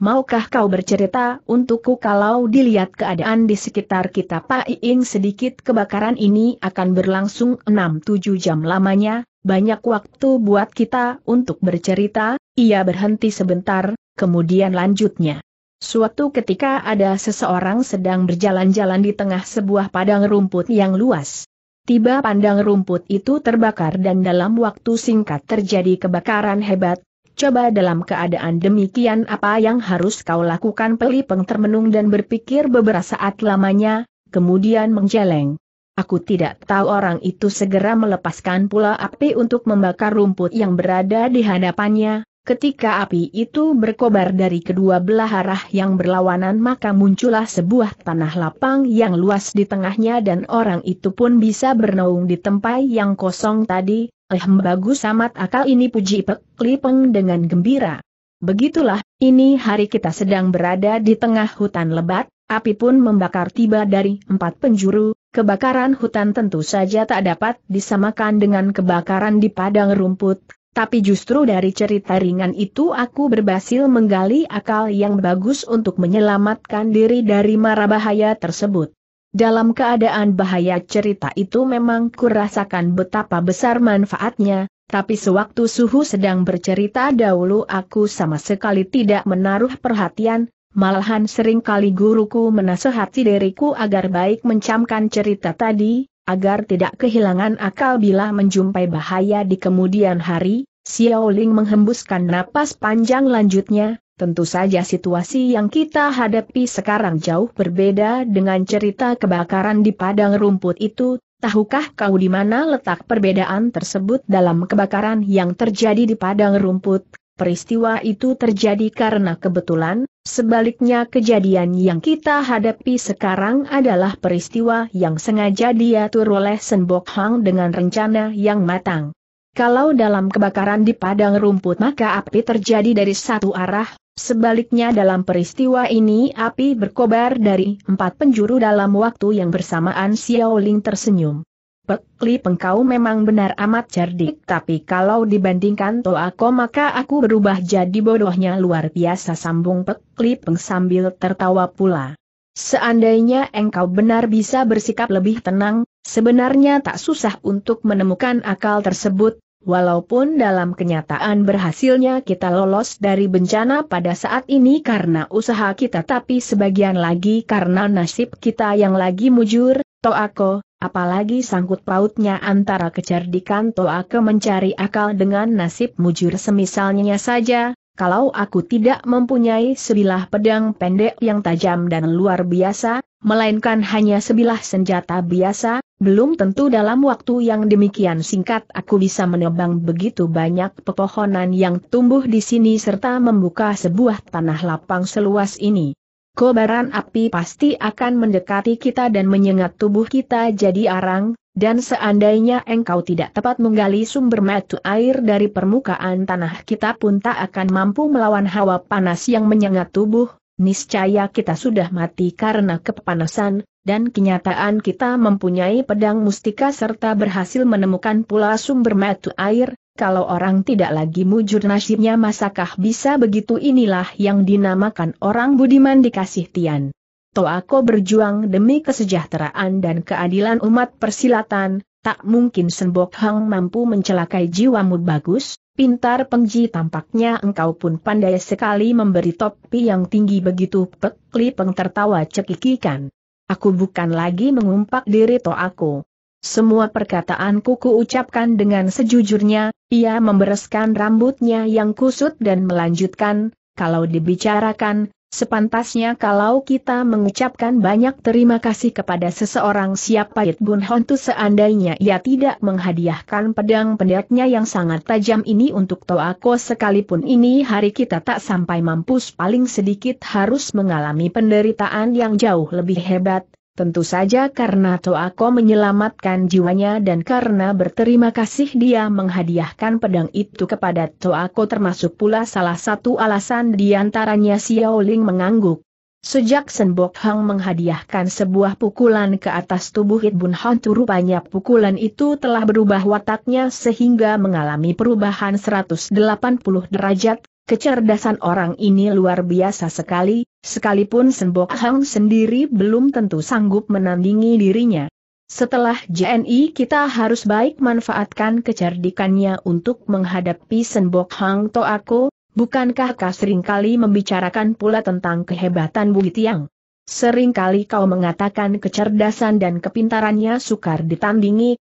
Maukah kau bercerita untukku kalau dilihat keadaan di sekitar kita Pak Iing sedikit kebakaran ini akan berlangsung 6-7 jam lamanya, banyak waktu buat kita untuk bercerita, ia berhenti sebentar, kemudian lanjutnya. Suatu ketika ada seseorang sedang berjalan-jalan di tengah sebuah padang rumput yang luas. Tiba pandang rumput itu terbakar dan dalam waktu singkat terjadi kebakaran hebat, Coba dalam keadaan demikian apa yang harus kau lakukan Pelipeng termenung dan berpikir beberapa saat lamanya, kemudian menjeleng. Aku tidak tahu orang itu segera melepaskan pula api untuk membakar rumput yang berada di hadapannya. Ketika api itu berkobar dari kedua belah arah yang berlawanan maka muncullah sebuah tanah lapang yang luas di tengahnya dan orang itu pun bisa bernaung di tempat yang kosong tadi. Eh bagus amat akal ini puji Pek Lipeng dengan gembira. Begitulah, ini hari kita sedang berada di tengah hutan lebat, api pun membakar tiba dari empat penjuru, kebakaran hutan tentu saja tak dapat disamakan dengan kebakaran di padang rumput, tapi justru dari cerita ringan itu aku berhasil menggali akal yang bagus untuk menyelamatkan diri dari mara bahaya tersebut. Dalam keadaan bahaya cerita itu memang kurasakan betapa besar manfaatnya, tapi sewaktu Suhu sedang bercerita dahulu aku sama sekali tidak menaruh perhatian, malahan sering kali guruku menasehati diriku agar baik mencamkan cerita tadi, agar tidak kehilangan akal bila menjumpai bahaya di kemudian hari, Xiaoling menghembuskan napas panjang lanjutnya, tentu saja situasi yang kita hadapi sekarang jauh berbeda dengan cerita kebakaran di padang rumput itu, Tahukah kau di mana letak perbedaan tersebut dalam kebakaran yang terjadi di padang rumput? Peristiwa itu terjadi karena kebetulan, sebaliknya kejadian yang kita hadapi sekarang adalah peristiwa yang sengaja diatur oleh Senbok Hang dengan rencana yang matang. Kalau dalam kebakaran di padang rumput maka api terjadi dari satu arah, Sebaliknya dalam peristiwa ini api berkobar dari empat penjuru dalam waktu yang bersamaan Xiao Ling tersenyum. Pekli pengkau memang benar amat cerdik tapi kalau dibandingkan Toako maka aku berubah jadi bodohnya luar biasa sambung Pekli peng sambil tertawa pula. Seandainya engkau benar bisa bersikap lebih tenang, sebenarnya tak susah untuk menemukan akal tersebut, Walaupun dalam kenyataan berhasilnya kita lolos dari bencana pada saat ini karena usaha kita tapi sebagian lagi karena nasib kita yang lagi mujur, Toako, apalagi sangkut pautnya antara kecerdikan Toako mencari akal dengan nasib mujur semisalnya saja, kalau aku tidak mempunyai sebilah pedang pendek yang tajam dan luar biasa, melainkan hanya sebilah senjata biasa, belum tentu dalam waktu yang demikian singkat aku bisa menebang begitu banyak pepohonan yang tumbuh di sini serta membuka sebuah tanah lapang seluas ini. Kobaran api pasti akan mendekati kita dan menyengat tubuh kita jadi arang, dan seandainya engkau tidak tepat menggali sumber metu air dari permukaan tanah kita pun tak akan mampu melawan hawa panas yang menyengat tubuh, niscaya kita sudah mati karena kepanasan, dan kenyataan kita mempunyai pedang mustika serta berhasil menemukan pula sumber mata air, kalau orang tidak lagi mujur nasibnya masakah bisa begitu inilah yang dinamakan orang budiman dikasih Tian. Toako berjuang demi kesejahteraan dan keadilan umat persilatan, tak mungkin senbok Hang mampu mencelakai jiwamu bagus, pintar pengji tampaknya engkau pun pandai sekali memberi topi yang tinggi begitu Pekli Peng tertawa cekikikan. Aku bukan lagi mengumpak diri to aku. Semua perkataanku kuucapkan dengan sejujurnya, ia membereskan rambutnya yang kusut dan melanjutkan, kalau dibicarakan, Sepantasnya kalau kita mengucapkan banyak terima kasih kepada seseorang siapa It Bun Hontu seandainya ia tidak menghadiahkan pedang pendeknya yang sangat tajam ini untuk Toako sekalipun ini hari kita tak sampai mampus paling sedikit harus mengalami penderitaan yang jauh lebih hebat, Tentu saja karena Toako menyelamatkan jiwanya dan karena berterima kasih dia menghadiahkan pedang itu kepada Toako termasuk pula salah satu alasan diantaranya Ling mengangguk. Sejak Senbok Hang menghadiahkan sebuah pukulan ke atas tubuh It Hitbun Hantu rupanya pukulan itu telah berubah wataknya sehingga mengalami perubahan 180 derajat Kecerdasan orang ini luar biasa sekali, sekalipun Senbok Hang sendiri belum tentu sanggup menandingi dirinya. Setelah JNI kita harus baik manfaatkan kecerdikannya untuk menghadapi Senbok Hang Toako, bukankah kau seringkali membicarakan pula tentang kehebatan Bu Tiang? Seringkali kau mengatakan kecerdasan dan kepintarannya sukar ditandingi,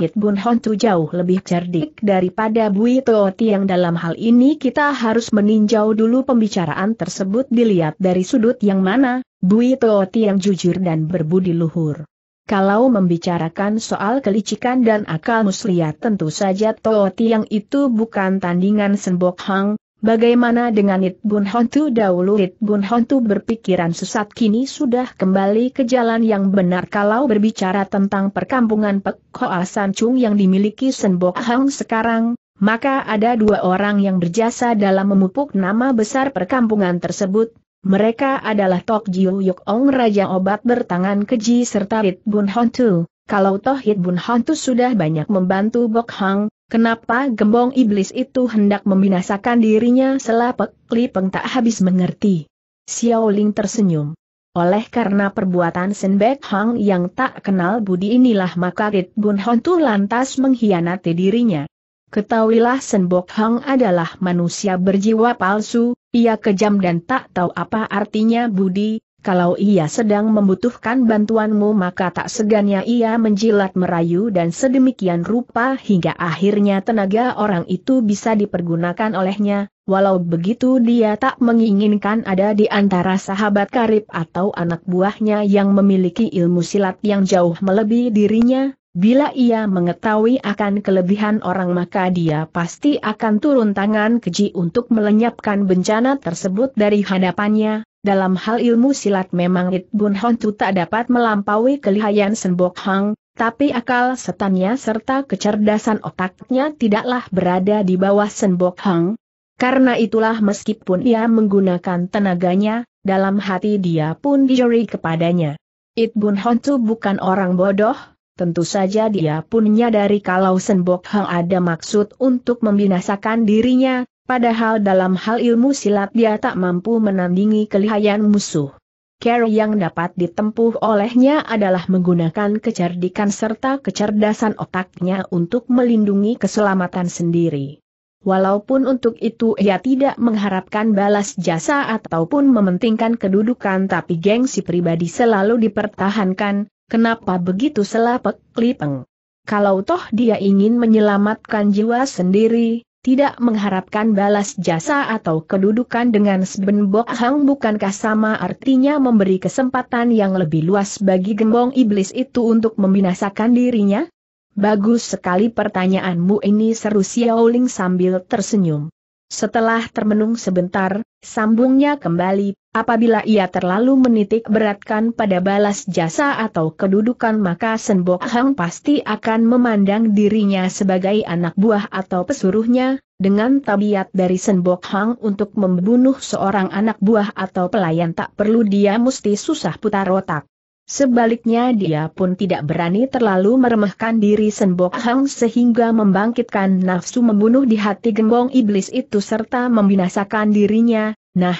It Bun Hontu jauh lebih cerdik daripada Bui Tooti yang dalam hal ini kita harus meninjau dulu pembicaraan tersebut dilihat dari sudut yang mana, Bui Tooti yang jujur dan berbudi luhur. Kalau membicarakan soal kelicikan dan akal muslihat tentu saja Tooti yang itu bukan tandingan Sembok Hang, Bagaimana dengan It Bun Hontu dahulu It Bun Hontu berpikiran sesat kini sudah kembali ke jalan yang benar kalau berbicara tentang perkampungan Pek Hoa San Chung yang dimiliki Sen Bok Hang sekarang, maka ada dua orang yang berjasa dalam memupuk nama besar perkampungan tersebut. Mereka adalah Tok Jiu Yuk Ong Raja Obat Bertangan Keji serta It Bun Hontu. Kalau Toh It Bun Hontu sudah banyak membantu Bok Hang, Kenapa gembong iblis itu hendak membinasakan dirinya selapek, Li tak habis mengerti. Xiao Ling tersenyum. Oleh karena perbuatan Senbek Hang yang tak kenal budi inilah maka Rit Bun Hon lantas mengkhianati dirinya. Ketahuilah Senbok Hang adalah manusia berjiwa palsu, ia kejam dan tak tahu apa artinya budi, kalau ia sedang membutuhkan bantuanmu maka tak segannya ia menjilat merayu dan sedemikian rupa hingga akhirnya tenaga orang itu bisa dipergunakan olehnya, walau begitu dia tak menginginkan ada di antara sahabat karib atau anak buahnya yang memiliki ilmu silat yang jauh melebihi dirinya, bila ia mengetahui akan kelebihan orang maka dia pasti akan turun tangan keji untuk melenyapkan bencana tersebut dari hadapannya, dalam hal ilmu silat memang It Bun Hon tak dapat melampaui kelihayan Senbok Hang, tapi akal setannya serta kecerdasan otaknya tidaklah berada di bawah Senbok Hang. Karena itulah meskipun ia menggunakan tenaganya, dalam hati dia pun dijeri kepadanya. It Bun Hon bukan orang bodoh, tentu saja dia pun menyadari kalau Senbok Hang ada maksud untuk membinasakan dirinya, Padahal dalam hal ilmu silat dia tak mampu menandingi kelihayan musuh. Cara yang dapat ditempuh olehnya adalah menggunakan kecerdikan serta kecerdasan otaknya untuk melindungi keselamatan sendiri. Walaupun untuk itu ia tidak mengharapkan balas jasa ataupun mementingkan kedudukan tapi gengsi pribadi selalu dipertahankan, kenapa begitu selapek klipeng? Kalau toh dia ingin menyelamatkan jiwa sendiri, tidak mengharapkan balas jasa atau kedudukan dengan Sebenbok Hang bukankah sama artinya memberi kesempatan yang lebih luas bagi gembong iblis itu untuk membinasakan dirinya? Bagus sekali pertanyaanmu ini seru Xiaoling sambil tersenyum. Setelah termenung sebentar, sambungnya kembali, Apabila ia terlalu menitik beratkan pada balas jasa atau kedudukan maka Senbok Hang pasti akan memandang dirinya sebagai anak buah atau pesuruhnya, dengan tabiat dari Senbok Hang untuk membunuh seorang anak buah atau pelayan tak perlu dia mesti susah putar otak. Sebaliknya dia pun tidak berani terlalu meremehkan diri Senbok Hang sehingga membangkitkan nafsu membunuh di hati gembong iblis itu serta membinasakan dirinya, nah,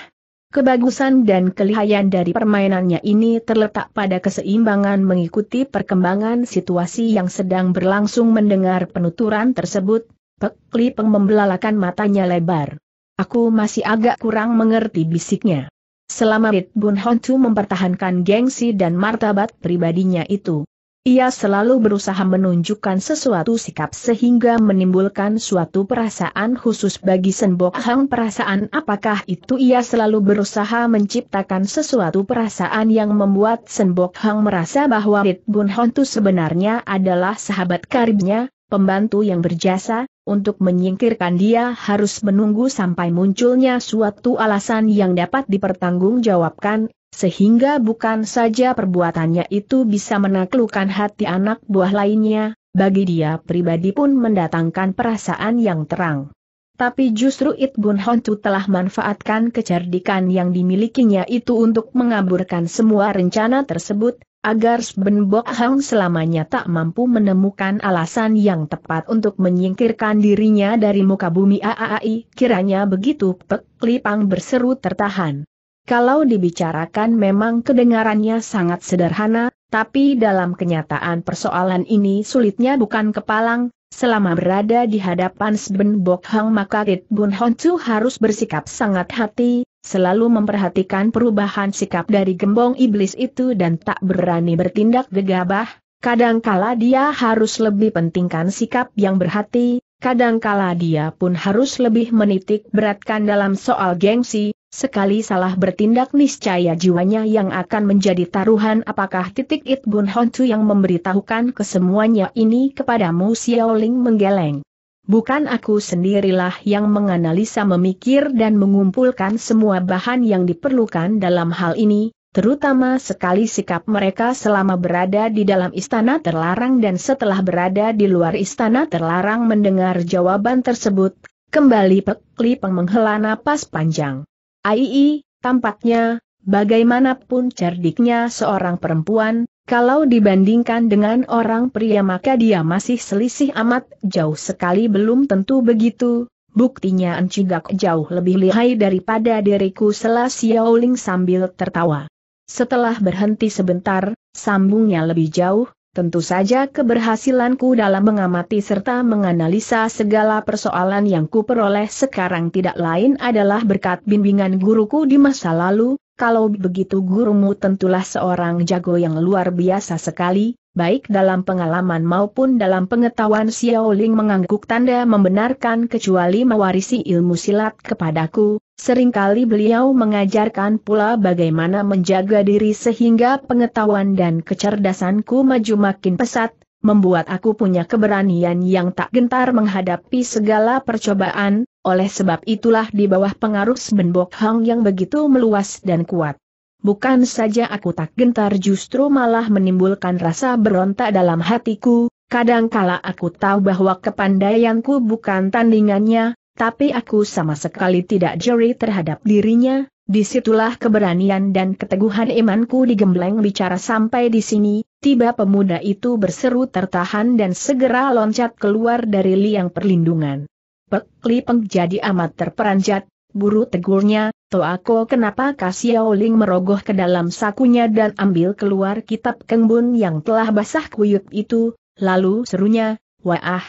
Kebagusan dan kelihayan dari permainannya ini terletak pada keseimbangan mengikuti perkembangan situasi yang sedang berlangsung mendengar penuturan tersebut, Pek Peng membelalakan matanya lebar. Aku masih agak kurang mengerti bisiknya. Selama Rit Bun Hontu mempertahankan gengsi dan martabat pribadinya itu, ia selalu berusaha menunjukkan sesuatu sikap sehingga menimbulkan suatu perasaan khusus bagi Senbok Hang perasaan apakah itu ia selalu berusaha menciptakan sesuatu perasaan yang membuat Senbok Hang merasa bahwa Rit Bun Hon itu sebenarnya adalah sahabat karibnya, pembantu yang berjasa, untuk menyingkirkan dia harus menunggu sampai munculnya suatu alasan yang dapat dipertanggungjawabkan, sehingga bukan saja perbuatannya itu bisa menaklukkan hati anak buah lainnya, bagi dia pribadi pun mendatangkan perasaan yang terang. Tapi justru It Bun Hontu telah manfaatkan kecerdikan yang dimilikinya itu untuk mengaburkan semua rencana tersebut, agar Sben Bok Hang selamanya tak mampu menemukan alasan yang tepat untuk menyingkirkan dirinya dari muka bumi AAI, kiranya begitu Pek Lipang berseru tertahan. Kalau dibicarakan memang kedengarannya sangat sederhana, tapi dalam kenyataan persoalan ini sulitnya bukan kepalang, selama berada di hadapan Sben Bok Hang maka Rit Bun Hon harus bersikap sangat hati, selalu memperhatikan perubahan sikap dari gembong iblis itu dan tak berani bertindak gegabah, kadangkala dia harus lebih pentingkan sikap yang berhati, kadangkala dia pun harus lebih menitik beratkan dalam soal gengsi, Sekali salah bertindak niscaya jiwanya yang akan menjadi taruhan apakah titik It Bun Honcu yang memberitahukan kesemuanya ini kepadamu Xiaoling menggeleng. Bukan aku sendirilah yang menganalisa memikir dan mengumpulkan semua bahan yang diperlukan dalam hal ini, terutama sekali sikap mereka selama berada di dalam istana terlarang dan setelah berada di luar istana terlarang mendengar jawaban tersebut, kembali Pek Li Peng menghela napas panjang. Aii, tampaknya, bagaimanapun cerdiknya seorang perempuan, kalau dibandingkan dengan orang pria maka dia masih selisih amat jauh sekali belum tentu begitu. Buktinya Encigak jauh lebih lihai daripada diriku selah Xiaoling sambil tertawa. Setelah berhenti sebentar, sambungnya lebih jauh, Tentu saja keberhasilanku dalam mengamati serta menganalisa segala persoalan yang kuperoleh sekarang tidak lain adalah berkat bimbingan guruku di masa lalu, kalau begitu gurumu tentulah seorang jago yang luar biasa sekali, baik dalam pengalaman maupun dalam pengetahuan Xiaoling mengangguk tanda membenarkan kecuali mewarisi ilmu silat kepadaku, Seringkali beliau mengajarkan pula bagaimana menjaga diri sehingga pengetahuan dan kecerdasanku maju makin pesat, membuat aku punya keberanian yang tak gentar menghadapi segala percobaan, oleh sebab itulah di bawah pengaruh Sbenbok Hang yang begitu meluas dan kuat. Bukan saja aku tak gentar justru malah menimbulkan rasa berontak dalam hatiku, kadangkala aku tahu bahwa kepandaianku bukan tandingannya, tapi aku sama sekali tidak jeri terhadap dirinya, disitulah keberanian dan keteguhan imanku digembleng bicara sampai di sini, tiba pemuda itu berseru tertahan dan segera loncat keluar dari liang perlindungan. Pek Lipeng jadi amat terperanjat, buru tegurnya, aku kenapa Kasiao Ling merogoh ke dalam sakunya dan ambil keluar kitab kengbun yang telah basah kuyuk itu, lalu serunya, Wah,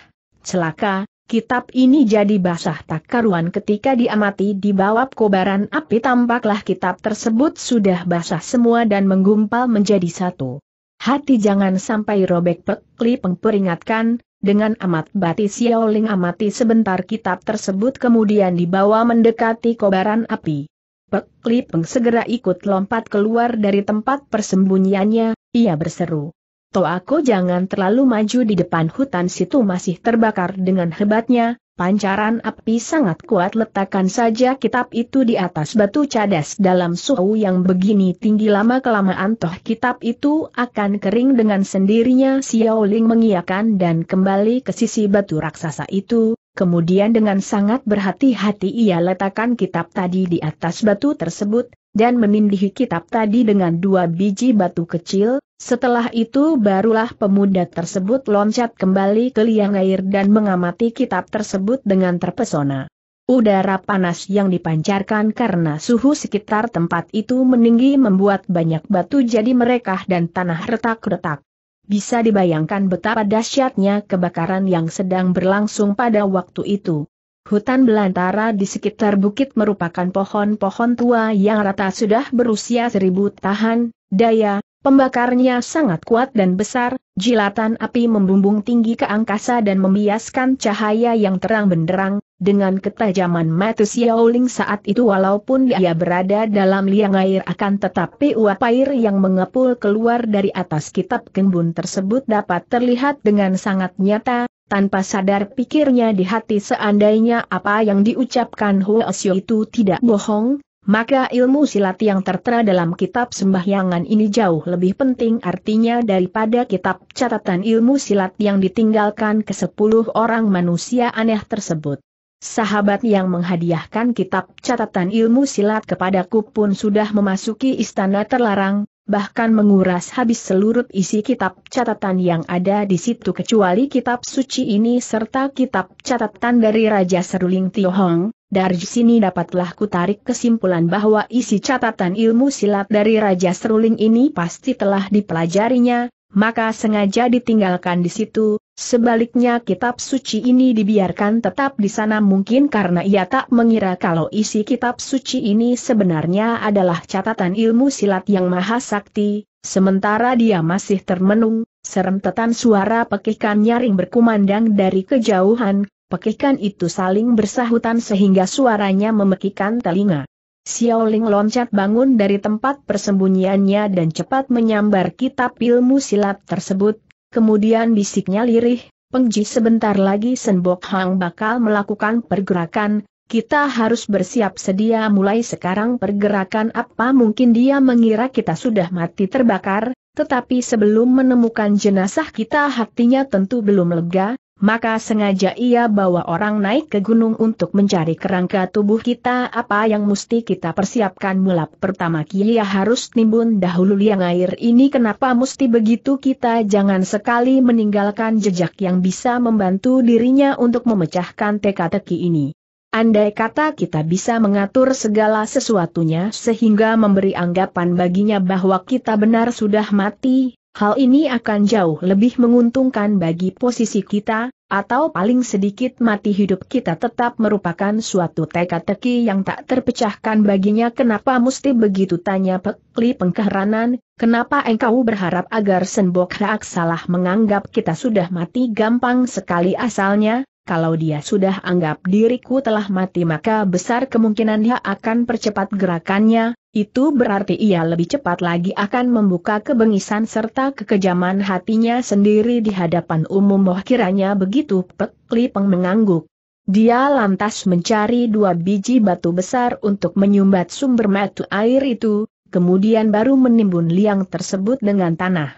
celaka, Kitab ini jadi basah tak karuan ketika diamati di bawah kobaran api tampaklah kitab tersebut sudah basah semua dan menggumpal menjadi satu. Hati jangan sampai robek pekli pengperingatkan, dengan amat bati Xiaoling amati sebentar kitab tersebut kemudian dibawa mendekati kobaran api. Pekli peng segera ikut lompat keluar dari tempat persembunyiannya, ia berseru. Toako jangan terlalu maju di depan hutan situ masih terbakar dengan hebatnya, pancaran api sangat kuat letakkan saja kitab itu di atas batu cadas dalam suhu yang begini tinggi lama-kelamaan toh kitab itu akan kering dengan sendirinya Xiao Ling mengiakan dan kembali ke sisi batu raksasa itu, Kemudian dengan sangat berhati-hati ia letakkan kitab tadi di atas batu tersebut, dan memindihi kitab tadi dengan dua biji batu kecil, setelah itu barulah pemuda tersebut loncat kembali ke liang air dan mengamati kitab tersebut dengan terpesona. Udara panas yang dipancarkan karena suhu sekitar tempat itu meninggi membuat banyak batu jadi merekah dan tanah retak-retak. Bisa dibayangkan betapa dahsyatnya kebakaran yang sedang berlangsung pada waktu itu. Hutan belantara di sekitar bukit merupakan pohon-pohon tua yang rata sudah berusia seribu tahan, daya, pembakarnya sangat kuat dan besar, jilatan api membumbung tinggi ke angkasa dan membiaskan cahaya yang terang benderang, dengan ketajaman mata Xiaoling saat itu walaupun dia berada dalam liang air akan tetapi uap air yang mengepul keluar dari atas kitab kembun tersebut dapat terlihat dengan sangat nyata, tanpa sadar pikirnya di hati seandainya apa yang diucapkan Huo Xiu itu tidak bohong, maka ilmu silat yang tertera dalam kitab sembahyangan ini jauh lebih penting artinya daripada kitab catatan ilmu silat yang ditinggalkan ke sepuluh orang manusia aneh tersebut. Sahabat yang menghadiahkan kitab catatan ilmu silat kepadaku pun sudah memasuki istana terlarang, bahkan menguras habis seluruh isi kitab catatan yang ada di situ kecuali kitab suci ini serta kitab catatan dari Raja Seruling Hong. Dari sini dapatlah kutarik kesimpulan bahwa isi catatan ilmu silat dari Raja Seruling ini pasti telah dipelajarinya, maka sengaja ditinggalkan di situ, Sebaliknya kitab suci ini dibiarkan tetap di sana mungkin karena ia tak mengira kalau isi kitab suci ini sebenarnya adalah catatan ilmu silat yang maha sakti, sementara dia masih termenung, serem tetan suara pekikan nyaring berkumandang dari kejauhan, pekikan itu saling bersahutan sehingga suaranya memekikan telinga. Xiaoling loncat bangun dari tempat persembunyiannya dan cepat menyambar kitab ilmu silat tersebut, Kemudian bisiknya lirih, Pengji sebentar lagi Senbok Hang bakal melakukan pergerakan, kita harus bersiap sedia mulai sekarang pergerakan apa mungkin dia mengira kita sudah mati terbakar, tetapi sebelum menemukan jenazah kita hatinya tentu belum lega, maka sengaja ia bawa orang naik ke gunung untuk mencari kerangka tubuh kita apa yang mesti kita persiapkan mulap pertama kia harus timbun dahulu liang air ini kenapa mesti begitu kita jangan sekali meninggalkan jejak yang bisa membantu dirinya untuk memecahkan teka-teki ini. Andai kata kita bisa mengatur segala sesuatunya sehingga memberi anggapan baginya bahwa kita benar sudah mati, Hal ini akan jauh lebih menguntungkan bagi posisi kita, atau paling sedikit mati hidup kita tetap merupakan suatu teka-teki yang tak terpecahkan baginya kenapa mesti begitu tanya Pekli pengkeheranan, kenapa engkau berharap agar Senbok Haak salah menganggap kita sudah mati gampang sekali asalnya, kalau dia sudah anggap diriku telah mati maka besar kemungkinan dia akan percepat gerakannya, itu berarti ia lebih cepat lagi akan membuka kebengisan serta kekejaman hatinya sendiri di hadapan umum oh kiranya begitu Pek mengangguk. Dia lantas mencari dua biji batu besar untuk menyumbat sumber metu air itu, kemudian baru menimbun liang tersebut dengan tanah.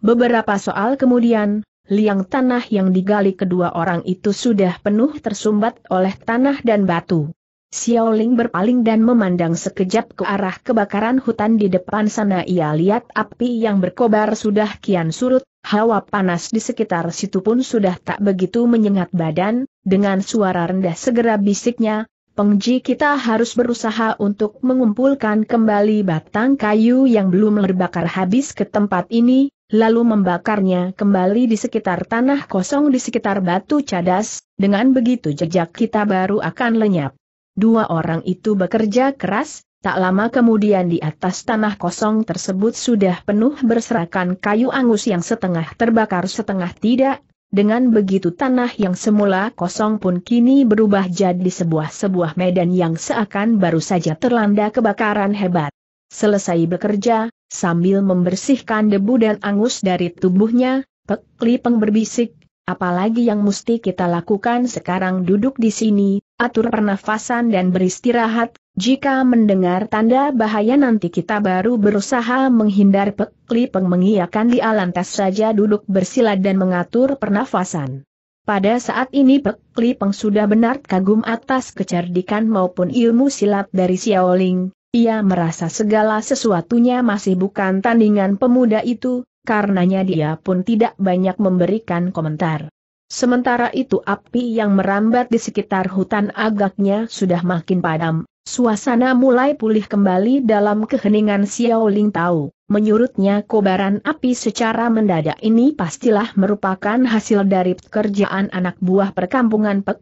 Beberapa soal kemudian, liang tanah yang digali kedua orang itu sudah penuh tersumbat oleh tanah dan batu. Xiaoling berpaling dan memandang sekejap ke arah kebakaran hutan di depan sana ia lihat api yang berkobar sudah kian surut, hawa panas di sekitar situ pun sudah tak begitu menyengat badan, dengan suara rendah segera bisiknya, Pengji kita harus berusaha untuk mengumpulkan kembali batang kayu yang belum terbakar habis ke tempat ini, lalu membakarnya kembali di sekitar tanah kosong di sekitar batu cadas, dengan begitu jejak kita baru akan lenyap. Dua orang itu bekerja keras, tak lama kemudian di atas tanah kosong tersebut sudah penuh berserakan kayu angus yang setengah terbakar setengah tidak, dengan begitu tanah yang semula kosong pun kini berubah jadi sebuah-sebuah medan yang seakan baru saja terlanda kebakaran hebat. Selesai bekerja, sambil membersihkan debu dan angus dari tubuhnya, Pek Lipeng berbisik, apalagi yang mesti kita lakukan sekarang duduk di sini, atur pernafasan dan beristirahat, jika mendengar tanda bahaya nanti kita baru berusaha menghindar pekli Peng mengiakan di alantas saja duduk bersila dan mengatur pernafasan. Pada saat ini pekli Peng sudah benar kagum atas kecerdikan maupun ilmu silat dari Xiaoling, ia merasa segala sesuatunya masih bukan tandingan pemuda itu, karenanya dia pun tidak banyak memberikan komentar. Sementara itu api yang merambat di sekitar hutan agaknya sudah makin padam, suasana mulai pulih kembali dalam keheningan Xiao Ling tahu, menyurutnya kobaran api secara mendadak ini pastilah merupakan hasil dari pekerjaan anak buah perkampungan Pek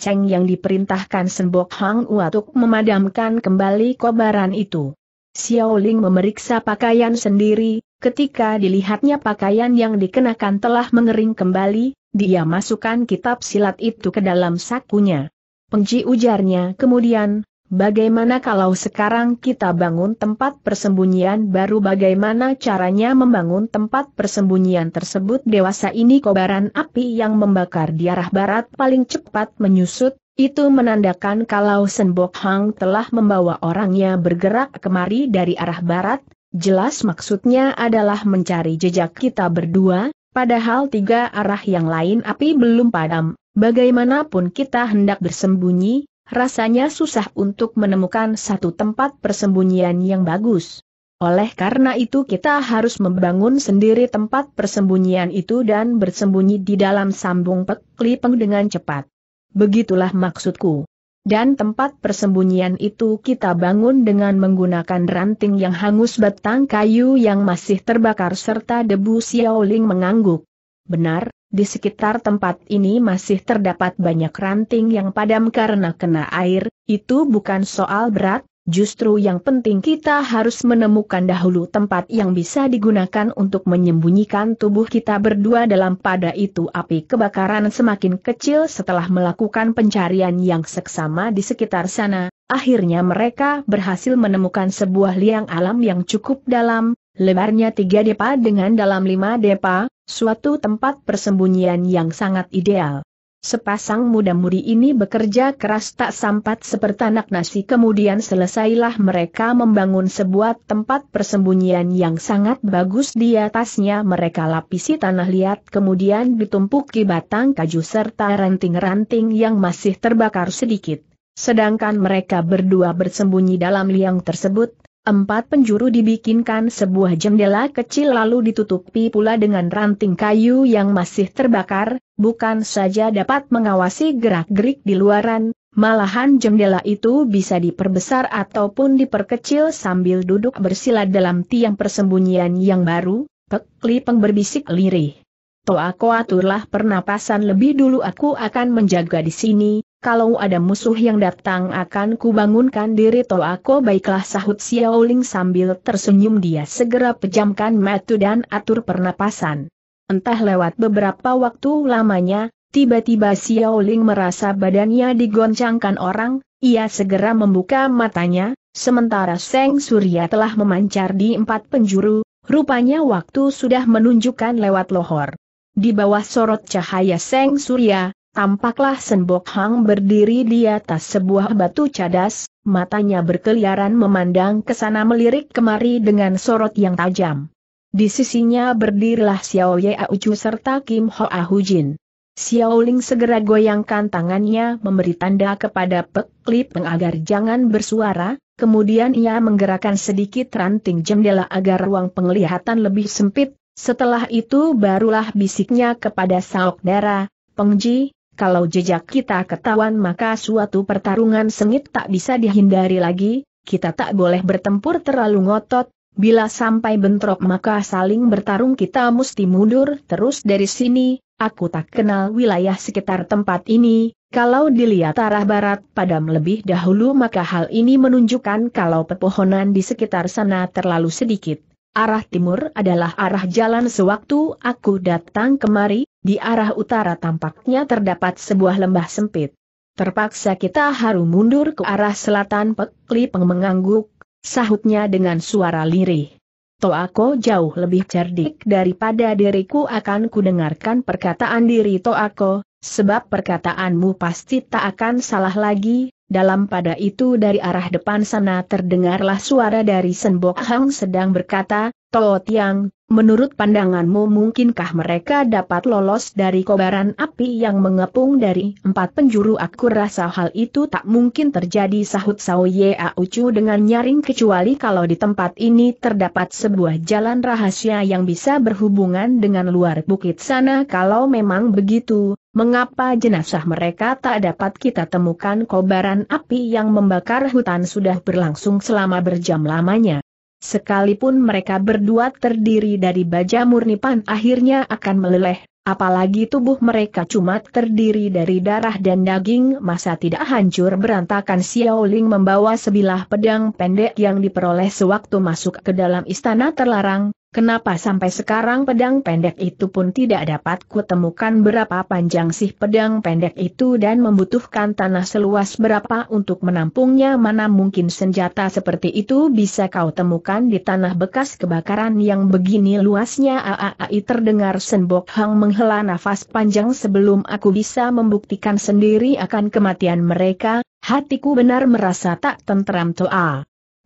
Cheng yang diperintahkan Senbok Hang untuk memadamkan kembali kobaran itu. Xiao Ling memeriksa pakaian sendiri, Ketika dilihatnya pakaian yang dikenakan telah mengering kembali, dia masukkan kitab silat itu ke dalam sakunya. Pengji ujarnya kemudian, bagaimana kalau sekarang kita bangun tempat persembunyian baru bagaimana caranya membangun tempat persembunyian tersebut dewasa ini kobaran api yang membakar di arah barat paling cepat menyusut, itu menandakan kalau Senbok Hang telah membawa orangnya bergerak kemari dari arah barat, Jelas maksudnya adalah mencari jejak kita berdua, padahal tiga arah yang lain api belum padam, bagaimanapun kita hendak bersembunyi, rasanya susah untuk menemukan satu tempat persembunyian yang bagus. Oleh karena itu kita harus membangun sendiri tempat persembunyian itu dan bersembunyi di dalam sambung peklipeng dengan cepat. Begitulah maksudku dan tempat persembunyian itu kita bangun dengan menggunakan ranting yang hangus batang kayu yang masih terbakar serta debu Xiaoling mengangguk. Benar, di sekitar tempat ini masih terdapat banyak ranting yang padam karena kena air, itu bukan soal berat, Justru yang penting kita harus menemukan dahulu tempat yang bisa digunakan untuk menyembunyikan tubuh kita berdua dalam pada itu api kebakaran semakin kecil setelah melakukan pencarian yang seksama di sekitar sana, akhirnya mereka berhasil menemukan sebuah liang alam yang cukup dalam, lebarnya tiga depa dengan dalam lima depa, suatu tempat persembunyian yang sangat ideal. Sepasang muda-mudi ini bekerja keras tak sampat anak nasi kemudian selesailah mereka membangun sebuah tempat persembunyian yang sangat bagus di atasnya mereka lapisi tanah liat kemudian ditumpuki batang kaju serta ranting-ranting yang masih terbakar sedikit. Sedangkan mereka berdua bersembunyi dalam liang tersebut, Empat penjuru dibikinkan sebuah jendela kecil lalu ditutupi pula dengan ranting kayu yang masih terbakar, bukan saja dapat mengawasi gerak-gerik di luaran, malahan jendela itu bisa diperbesar ataupun diperkecil sambil duduk bersila dalam tiang persembunyian yang baru, Pek pengberbisik berbisik lirih. Toa ko aturlah pernapasan lebih dulu aku akan menjaga di sini, kalau ada musuh yang datang akan kubangunkan diri Toa ko baiklah sahut Xiaoling sambil tersenyum dia segera pejamkan mata dan atur pernapasan. Entah lewat beberapa waktu lamanya, tiba-tiba Xiaoling merasa badannya digoncangkan orang, ia segera membuka matanya, sementara Seng Surya telah memancar di empat penjuru, Rupanya waktu sudah menunjukkan lewat lohor. Di bawah sorot cahaya Seng Surya, tampaklah Senbok Hang berdiri di atas sebuah batu cadas, matanya berkeliaran memandang ke sana melirik kemari dengan sorot yang tajam. Di sisinya berdirilah Xiao Ye Aucu serta Kim Ho Ahujin. Xiao Ling segera goyangkan tangannya memberi tanda kepada Pek Lip agar jangan bersuara, kemudian ia menggerakkan sedikit ranting jendela agar ruang penglihatan lebih sempit, setelah itu barulah bisiknya kepada saudara, Pengji, kalau jejak kita ketahuan maka suatu pertarungan sengit tak bisa dihindari lagi, kita tak boleh bertempur terlalu ngotot, bila sampai bentrok maka saling bertarung kita mesti mundur terus dari sini, aku tak kenal wilayah sekitar tempat ini, kalau dilihat arah barat padam lebih dahulu maka hal ini menunjukkan kalau pepohonan di sekitar sana terlalu sedikit. Arah timur adalah arah jalan sewaktu aku datang kemari, di arah utara tampaknya terdapat sebuah lembah sempit. Terpaksa kita harus mundur ke arah selatan Pekli Peng mengangguk, sahutnya dengan suara lirih. Toako jauh lebih cerdik daripada diriku akan kudengarkan perkataan diri Toako, sebab perkataanmu pasti tak akan salah lagi, dalam pada itu dari arah depan sana terdengarlah suara dari Senbok Hang sedang berkata, Toh Tiang, menurut pandanganmu mungkinkah mereka dapat lolos dari kobaran api yang mengepung dari empat penjuru aku rasa hal itu tak mungkin terjadi sahut Sao Ye Aucu dengan nyaring kecuali kalau di tempat ini terdapat sebuah jalan rahasia yang bisa berhubungan dengan luar bukit sana kalau memang begitu, Mengapa jenazah mereka tak dapat kita temukan kobaran api yang membakar hutan sudah berlangsung selama berjam lamanya? Sekalipun mereka berdua terdiri dari baja murni pan akhirnya akan meleleh, apalagi tubuh mereka cuma terdiri dari darah dan daging masa tidak hancur berantakan Xiao Ling membawa sebilah pedang pendek yang diperoleh sewaktu masuk ke dalam istana terlarang, Kenapa sampai sekarang pedang pendek itu pun tidak dapat kutemukan berapa panjang sih pedang pendek itu dan membutuhkan tanah seluas berapa untuk menampungnya mana mungkin senjata seperti itu bisa kau temukan di tanah bekas kebakaran yang begini luasnya Aaai terdengar Senbok Hang menghela nafas panjang sebelum aku bisa membuktikan sendiri akan kematian mereka, hatiku benar merasa tak tentram toa.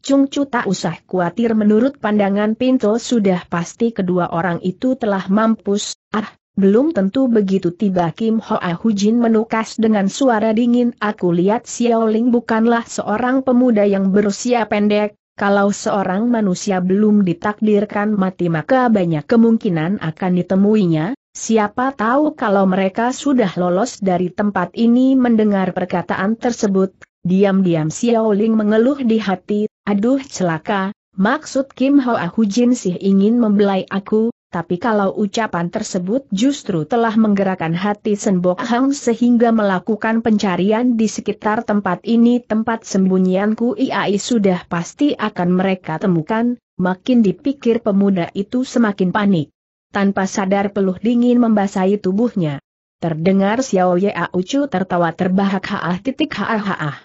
Cung Cu tak usah khawatir menurut pandangan Pinto sudah pasti kedua orang itu telah mampus, ah, belum tentu begitu tiba Kim Hoa Hujin menukas dengan suara dingin aku lihat Xiao Ling bukanlah seorang pemuda yang berusia pendek, kalau seorang manusia belum ditakdirkan mati maka banyak kemungkinan akan ditemuinya, siapa tahu kalau mereka sudah lolos dari tempat ini mendengar perkataan tersebut, diam-diam Xiao Ling mengeluh di hati, Aduh celaka, maksud Kim Hoa Hujin sih ingin membelai aku, tapi kalau ucapan tersebut justru telah menggerakkan hati Senbok Hang sehingga melakukan pencarian di sekitar tempat ini tempat sembunyianku IAI sudah pasti akan mereka temukan, makin dipikir pemuda itu semakin panik. Tanpa sadar peluh dingin membasahi tubuhnya. Terdengar Xiao Yao Ucu tertawa terbahak haah titik haah haah.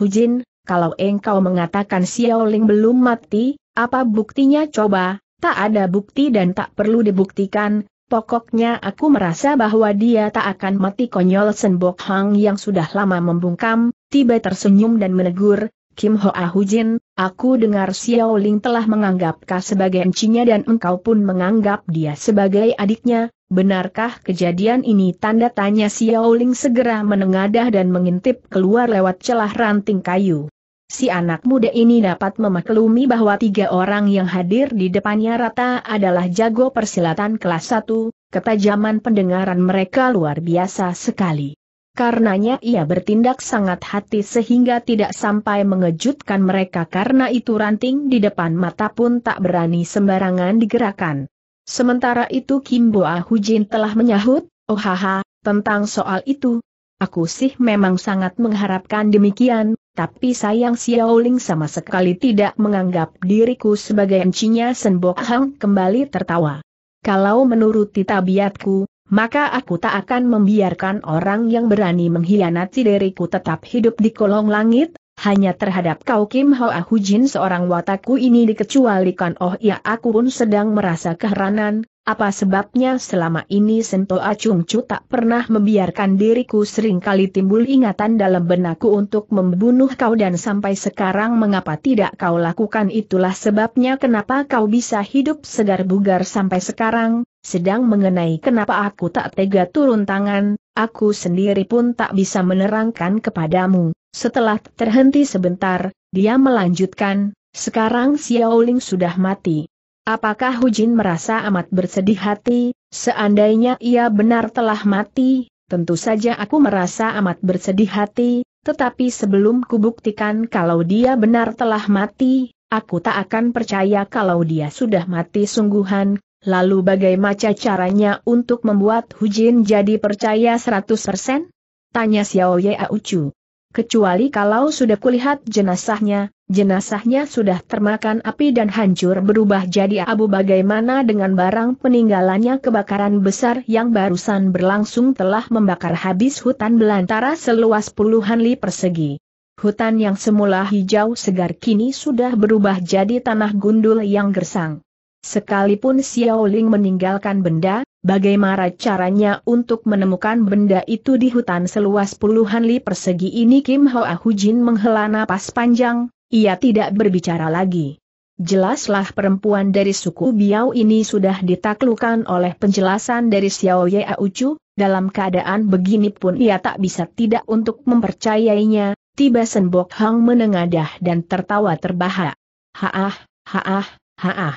Hujin, kalau engkau mengatakan Xiaoling belum mati, apa buktinya coba, tak ada bukti dan tak perlu dibuktikan, pokoknya aku merasa bahwa dia tak akan mati konyol Senbok Hang yang sudah lama membungkam, tiba tersenyum dan menegur, Kim Ho Hujin, aku dengar Xiaoling telah menganggap menganggapkah sebagai encinya dan engkau pun menganggap dia sebagai adiknya, benarkah kejadian ini tanda tanya Xiaoling segera menengadah dan mengintip keluar lewat celah ranting kayu si anak muda ini dapat memaklumi bahwa tiga orang yang hadir di depannya rata adalah jago persilatan kelas 1, ketajaman pendengaran mereka luar biasa sekali. Karenanya ia bertindak sangat hati sehingga tidak sampai mengejutkan mereka karena itu ranting di depan mata pun tak berani sembarangan digerakkan. Sementara itu Kim Boa Hujin telah menyahut, oh haha, tentang soal itu. Aku sih memang sangat mengharapkan demikian, tapi sayang Xiaoling sama sekali tidak menganggap diriku sebagai encinya Senbok Hang kembali tertawa. Kalau menuruti tabiatku, maka aku tak akan membiarkan orang yang berani mengkhianati diriku tetap hidup di kolong langit, hanya terhadap kau Kim Ahu Jin seorang watakku ini dikecualikan oh ya aku pun sedang merasa keheranan, apa sebabnya selama ini Sento Acungcu tak pernah membiarkan diriku seringkali timbul ingatan dalam benakku untuk membunuh kau dan sampai sekarang mengapa tidak kau lakukan itulah sebabnya kenapa kau bisa hidup segar bugar sampai sekarang, sedang mengenai kenapa aku tak tega turun tangan, aku sendiri pun tak bisa menerangkan kepadamu. Setelah terhenti sebentar, dia melanjutkan, sekarang Xiaoling sudah mati. Apakah Hujin merasa amat bersedih hati, seandainya ia benar telah mati, tentu saja aku merasa amat bersedih hati, tetapi sebelum kubuktikan kalau dia benar telah mati, aku tak akan percaya kalau dia sudah mati sungguhan, lalu bagaimana caranya untuk membuat Hujin jadi percaya 100%? Tanya Xiao Ye Ucu. Kecuali kalau sudah kulihat jenazahnya, Jenazahnya sudah termakan api dan hancur berubah jadi abu bagaimana dengan barang peninggalannya kebakaran besar yang barusan berlangsung telah membakar habis hutan belantara seluas puluhan li persegi. Hutan yang semula hijau segar kini sudah berubah jadi tanah gundul yang gersang. Sekalipun Xiao Ling meninggalkan benda, bagaimana caranya untuk menemukan benda itu di hutan seluas puluhan li persegi ini Kim Hoa Hujin menghela napas panjang, ia tidak berbicara lagi. Jelaslah perempuan dari suku Biao ini sudah ditaklukan oleh penjelasan dari Xiao Ye Ucu, dalam keadaan begini pun ia tak bisa tidak untuk mempercayainya, tiba Senbok Hang menengadah dan tertawa terbahak. Haah, haah, haah.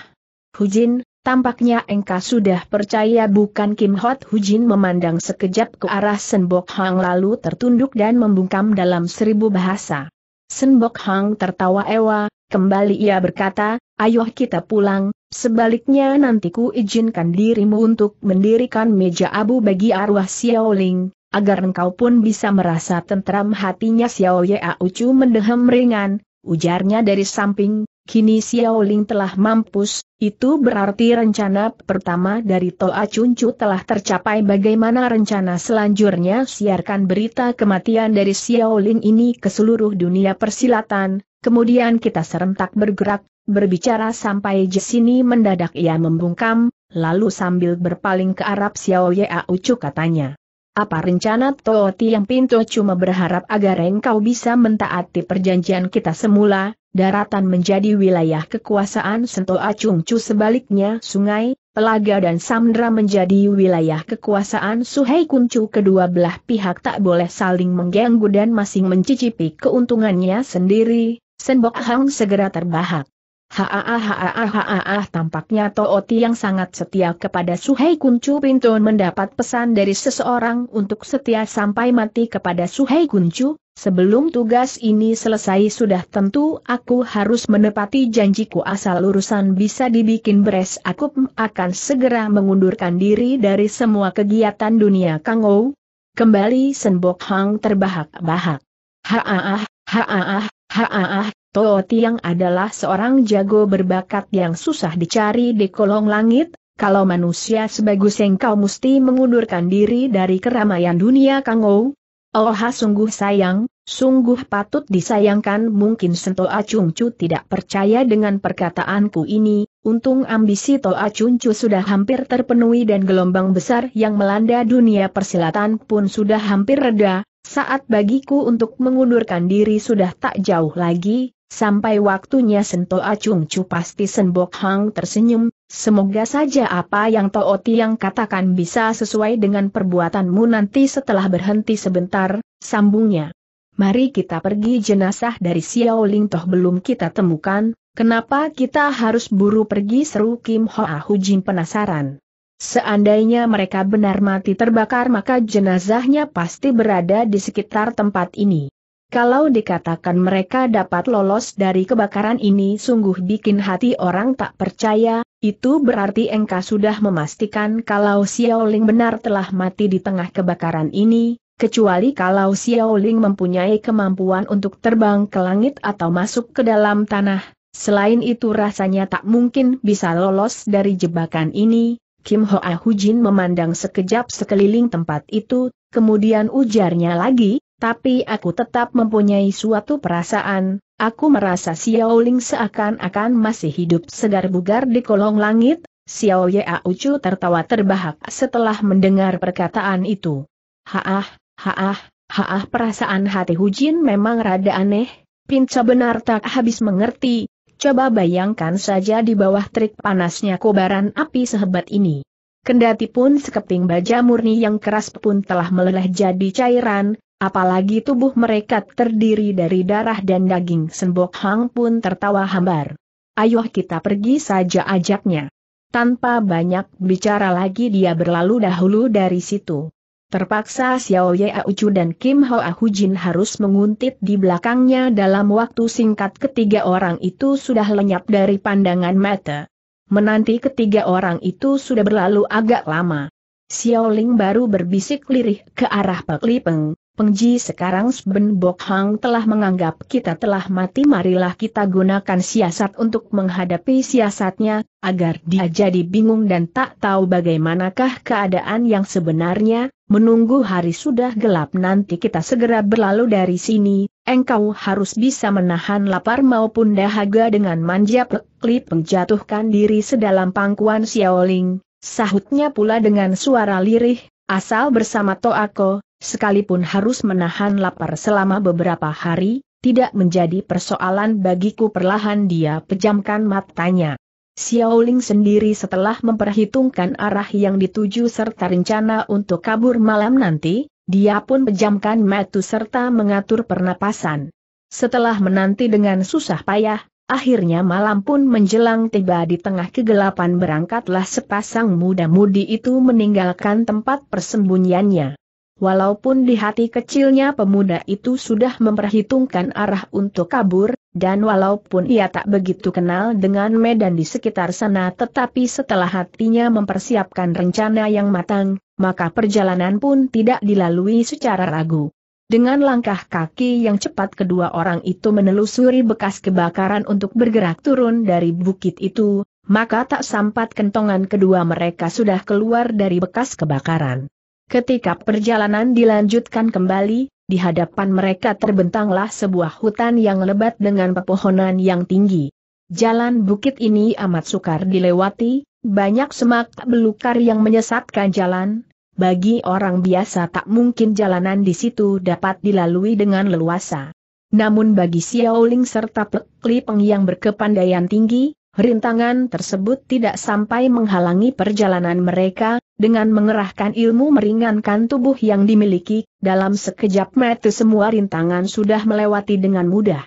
Hujin, tampaknya engkau sudah percaya bukan Kim Hot Hujin memandang sekejap ke arah Senbok Hang lalu tertunduk dan membungkam dalam seribu bahasa. Senbok Hang tertawa ewa, kembali ia berkata, ayo kita pulang, sebaliknya nanti ku izinkan dirimu untuk mendirikan meja abu bagi arwah Xiaoling, agar engkau pun bisa merasa tentram hatinya Xiao Yau Ucu mendehem ringan, ujarnya dari samping, Kini Xiaoling telah mampus, itu berarti rencana pertama dari Toa Cuncu telah tercapai bagaimana rencana selanjutnya siarkan berita kematian dari Xiaoling ini ke seluruh dunia persilatan, kemudian kita serentak bergerak, berbicara sampai Jesini mendadak ia membungkam, lalu sambil berpaling ke Arab Xiao ucu katanya. Apa rencana Tooti yang pintu cuma berharap agar engkau bisa mentaati perjanjian kita semula, daratan menjadi wilayah kekuasaan Sento Acung Acungcu sebaliknya sungai, pelaga dan samdra menjadi wilayah kekuasaan Suhei Kuncu kedua belah pihak tak boleh saling mengganggu dan masing mencicipi keuntungannya sendiri, Senbok Hang segera terbahak. Haah haah haah tampaknya Tooti yang sangat setia kepada Suhei Kuncu Pintu mendapat pesan dari seseorang untuk setia sampai mati kepada Suhei Kuncu, sebelum tugas ini selesai sudah tentu aku harus menepati janjiku asal urusan bisa dibikin beres aku akan segera mengundurkan diri dari semua kegiatan dunia Kangou. Kembali Senbok Hang terbahak-bahak. Haah, haah, haah, Toh Tiang adalah seorang jago berbakat yang susah dicari di kolong langit, kalau manusia sebagus engkau mesti mengundurkan diri dari keramaian dunia Kangou. Oh sungguh sayang, sungguh patut disayangkan mungkin Sento Acungcu tidak percaya dengan perkataanku ini, untung ambisi Toa Acungcu sudah hampir terpenuhi dan gelombang besar yang melanda dunia persilatan pun sudah hampir reda, saat bagiku untuk mengundurkan diri sudah tak jauh lagi, Sampai waktunya sentuh Acung cu pasti Senbok Hang tersenyum, semoga saja apa yang Tooti yang katakan bisa sesuai dengan perbuatanmu nanti setelah berhenti sebentar, sambungnya. Mari kita pergi jenazah dari Xiao Ling Toh belum kita temukan, kenapa kita harus buru pergi seru Kim Hoa Hujin penasaran. Seandainya mereka benar mati terbakar maka jenazahnya pasti berada di sekitar tempat ini. Kalau dikatakan mereka dapat lolos dari kebakaran ini sungguh bikin hati orang tak percaya, itu berarti engkau sudah memastikan kalau Xiaoling benar telah mati di tengah kebakaran ini, kecuali kalau Xiaoling mempunyai kemampuan untuk terbang ke langit atau masuk ke dalam tanah. Selain itu rasanya tak mungkin bisa lolos dari jebakan ini. Kim Hoa Hujin memandang sekejap sekeliling tempat itu, kemudian ujarnya lagi, tapi aku tetap mempunyai suatu perasaan, aku merasa Xiao Ling seakan-akan masih hidup segar bugar di kolong langit, Xiao Ya Ucu tertawa terbahak setelah mendengar perkataan itu. Haah, haah, haah perasaan hati Hu Jin memang rada aneh, Pinca benar tak habis mengerti, coba bayangkan saja di bawah trik panasnya kobaran api sehebat ini. Kendati pun sekeping baja murni yang keras pun telah meleleh jadi cairan, Apalagi tubuh mereka terdiri dari darah dan daging sembok Hang pun tertawa hambar. Ayo kita pergi saja ajaknya. Tanpa banyak bicara lagi dia berlalu dahulu dari situ. Terpaksa Xiao Ye Aucu dan Kim Hoa Hujin harus menguntit di belakangnya dalam waktu singkat ketiga orang itu sudah lenyap dari pandangan mata. Menanti ketiga orang itu sudah berlalu agak lama. Xiao Ling baru berbisik lirih ke arah Pak Li Peng. Pengji sekarang Sben Bok Hang telah menganggap kita telah mati marilah kita gunakan siasat untuk menghadapi siasatnya, agar dia jadi bingung dan tak tahu bagaimanakah keadaan yang sebenarnya, menunggu hari sudah gelap nanti kita segera berlalu dari sini, engkau harus bisa menahan lapar maupun dahaga dengan manja peklip menjatuhkan diri sedalam pangkuan Xiaoling, sahutnya pula dengan suara lirih, asal bersama Toako, sekalipun harus menahan lapar selama beberapa hari, tidak menjadi persoalan bagiku perlahan dia pejamkan matanya. Xiaoling sendiri setelah memperhitungkan arah yang dituju serta rencana untuk kabur malam nanti, dia pun pejamkan mata serta mengatur pernapasan. Setelah menanti dengan susah payah, akhirnya malam pun menjelang tiba di tengah kegelapan berangkatlah sepasang muda-mudi itu meninggalkan tempat persembunyiannya. Walaupun di hati kecilnya pemuda itu sudah memperhitungkan arah untuk kabur, dan walaupun ia tak begitu kenal dengan medan di sekitar sana tetapi setelah hatinya mempersiapkan rencana yang matang, maka perjalanan pun tidak dilalui secara ragu. Dengan langkah kaki yang cepat kedua orang itu menelusuri bekas kebakaran untuk bergerak turun dari bukit itu, maka tak sampat kentongan kedua mereka sudah keluar dari bekas kebakaran. Ketika perjalanan dilanjutkan kembali, di hadapan mereka terbentanglah sebuah hutan yang lebat dengan pepohonan yang tinggi. Jalan bukit ini amat sukar dilewati, banyak semak belukar yang menyesatkan jalan, bagi orang biasa tak mungkin jalanan di situ dapat dilalui dengan leluasa. Namun bagi Xiaoling serta Pekli Peng yang berkepandaian tinggi, rintangan tersebut tidak sampai menghalangi perjalanan mereka, dengan mengerahkan ilmu meringankan tubuh yang dimiliki, dalam sekejap mata semua rintangan sudah melewati dengan mudah.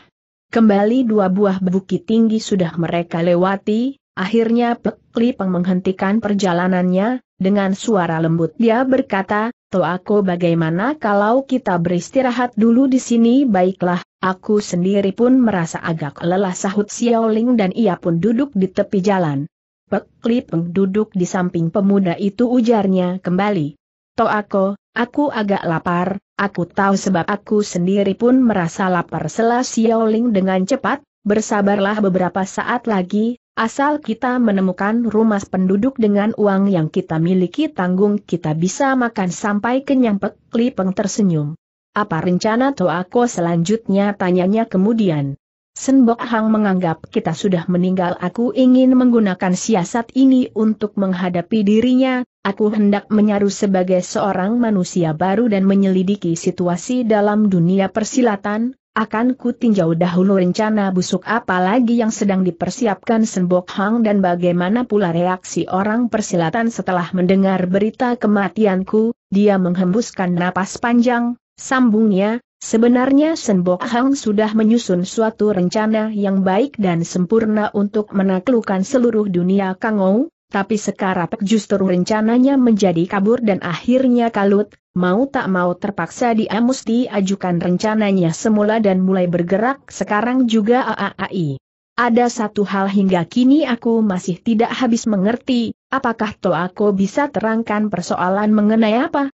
Kembali dua buah bukit tinggi sudah mereka lewati, akhirnya Pekli menghentikan perjalanannya, dengan suara lembut dia berkata, aku bagaimana kalau kita beristirahat dulu di sini baiklah, aku sendiri pun merasa agak lelah sahut Xiaoling dan ia pun duduk di tepi jalan. Pekli duduk di samping pemuda itu ujarnya kembali. Toako, aku agak lapar, aku tahu sebab aku sendiri pun merasa lapar selah Xiaoling dengan cepat, bersabarlah beberapa saat lagi, asal kita menemukan rumah penduduk dengan uang yang kita miliki tanggung kita bisa makan sampai kenyang Pekli tersenyum. Apa rencana Toako selanjutnya tanyanya kemudian. Senbok Hang menganggap kita sudah meninggal aku ingin menggunakan siasat ini untuk menghadapi dirinya, aku hendak menyaru sebagai seorang manusia baru dan menyelidiki situasi dalam dunia persilatan, akan ku tinjau dahulu rencana busuk apa lagi yang sedang dipersiapkan Senbok Hang dan bagaimana pula reaksi orang persilatan setelah mendengar berita kematianku, dia menghembuskan napas panjang, sambungnya, Sebenarnya Senbok Hang sudah menyusun suatu rencana yang baik dan sempurna untuk menaklukkan seluruh dunia Kangou, tapi sekarang justru rencananya menjadi kabur dan akhirnya kalut, mau tak mau terpaksa dia mesti ajukan rencananya semula dan mulai bergerak sekarang juga AAAI. Ada satu hal hingga kini aku masih tidak habis mengerti, apakah Toako bisa terangkan persoalan mengenai apa?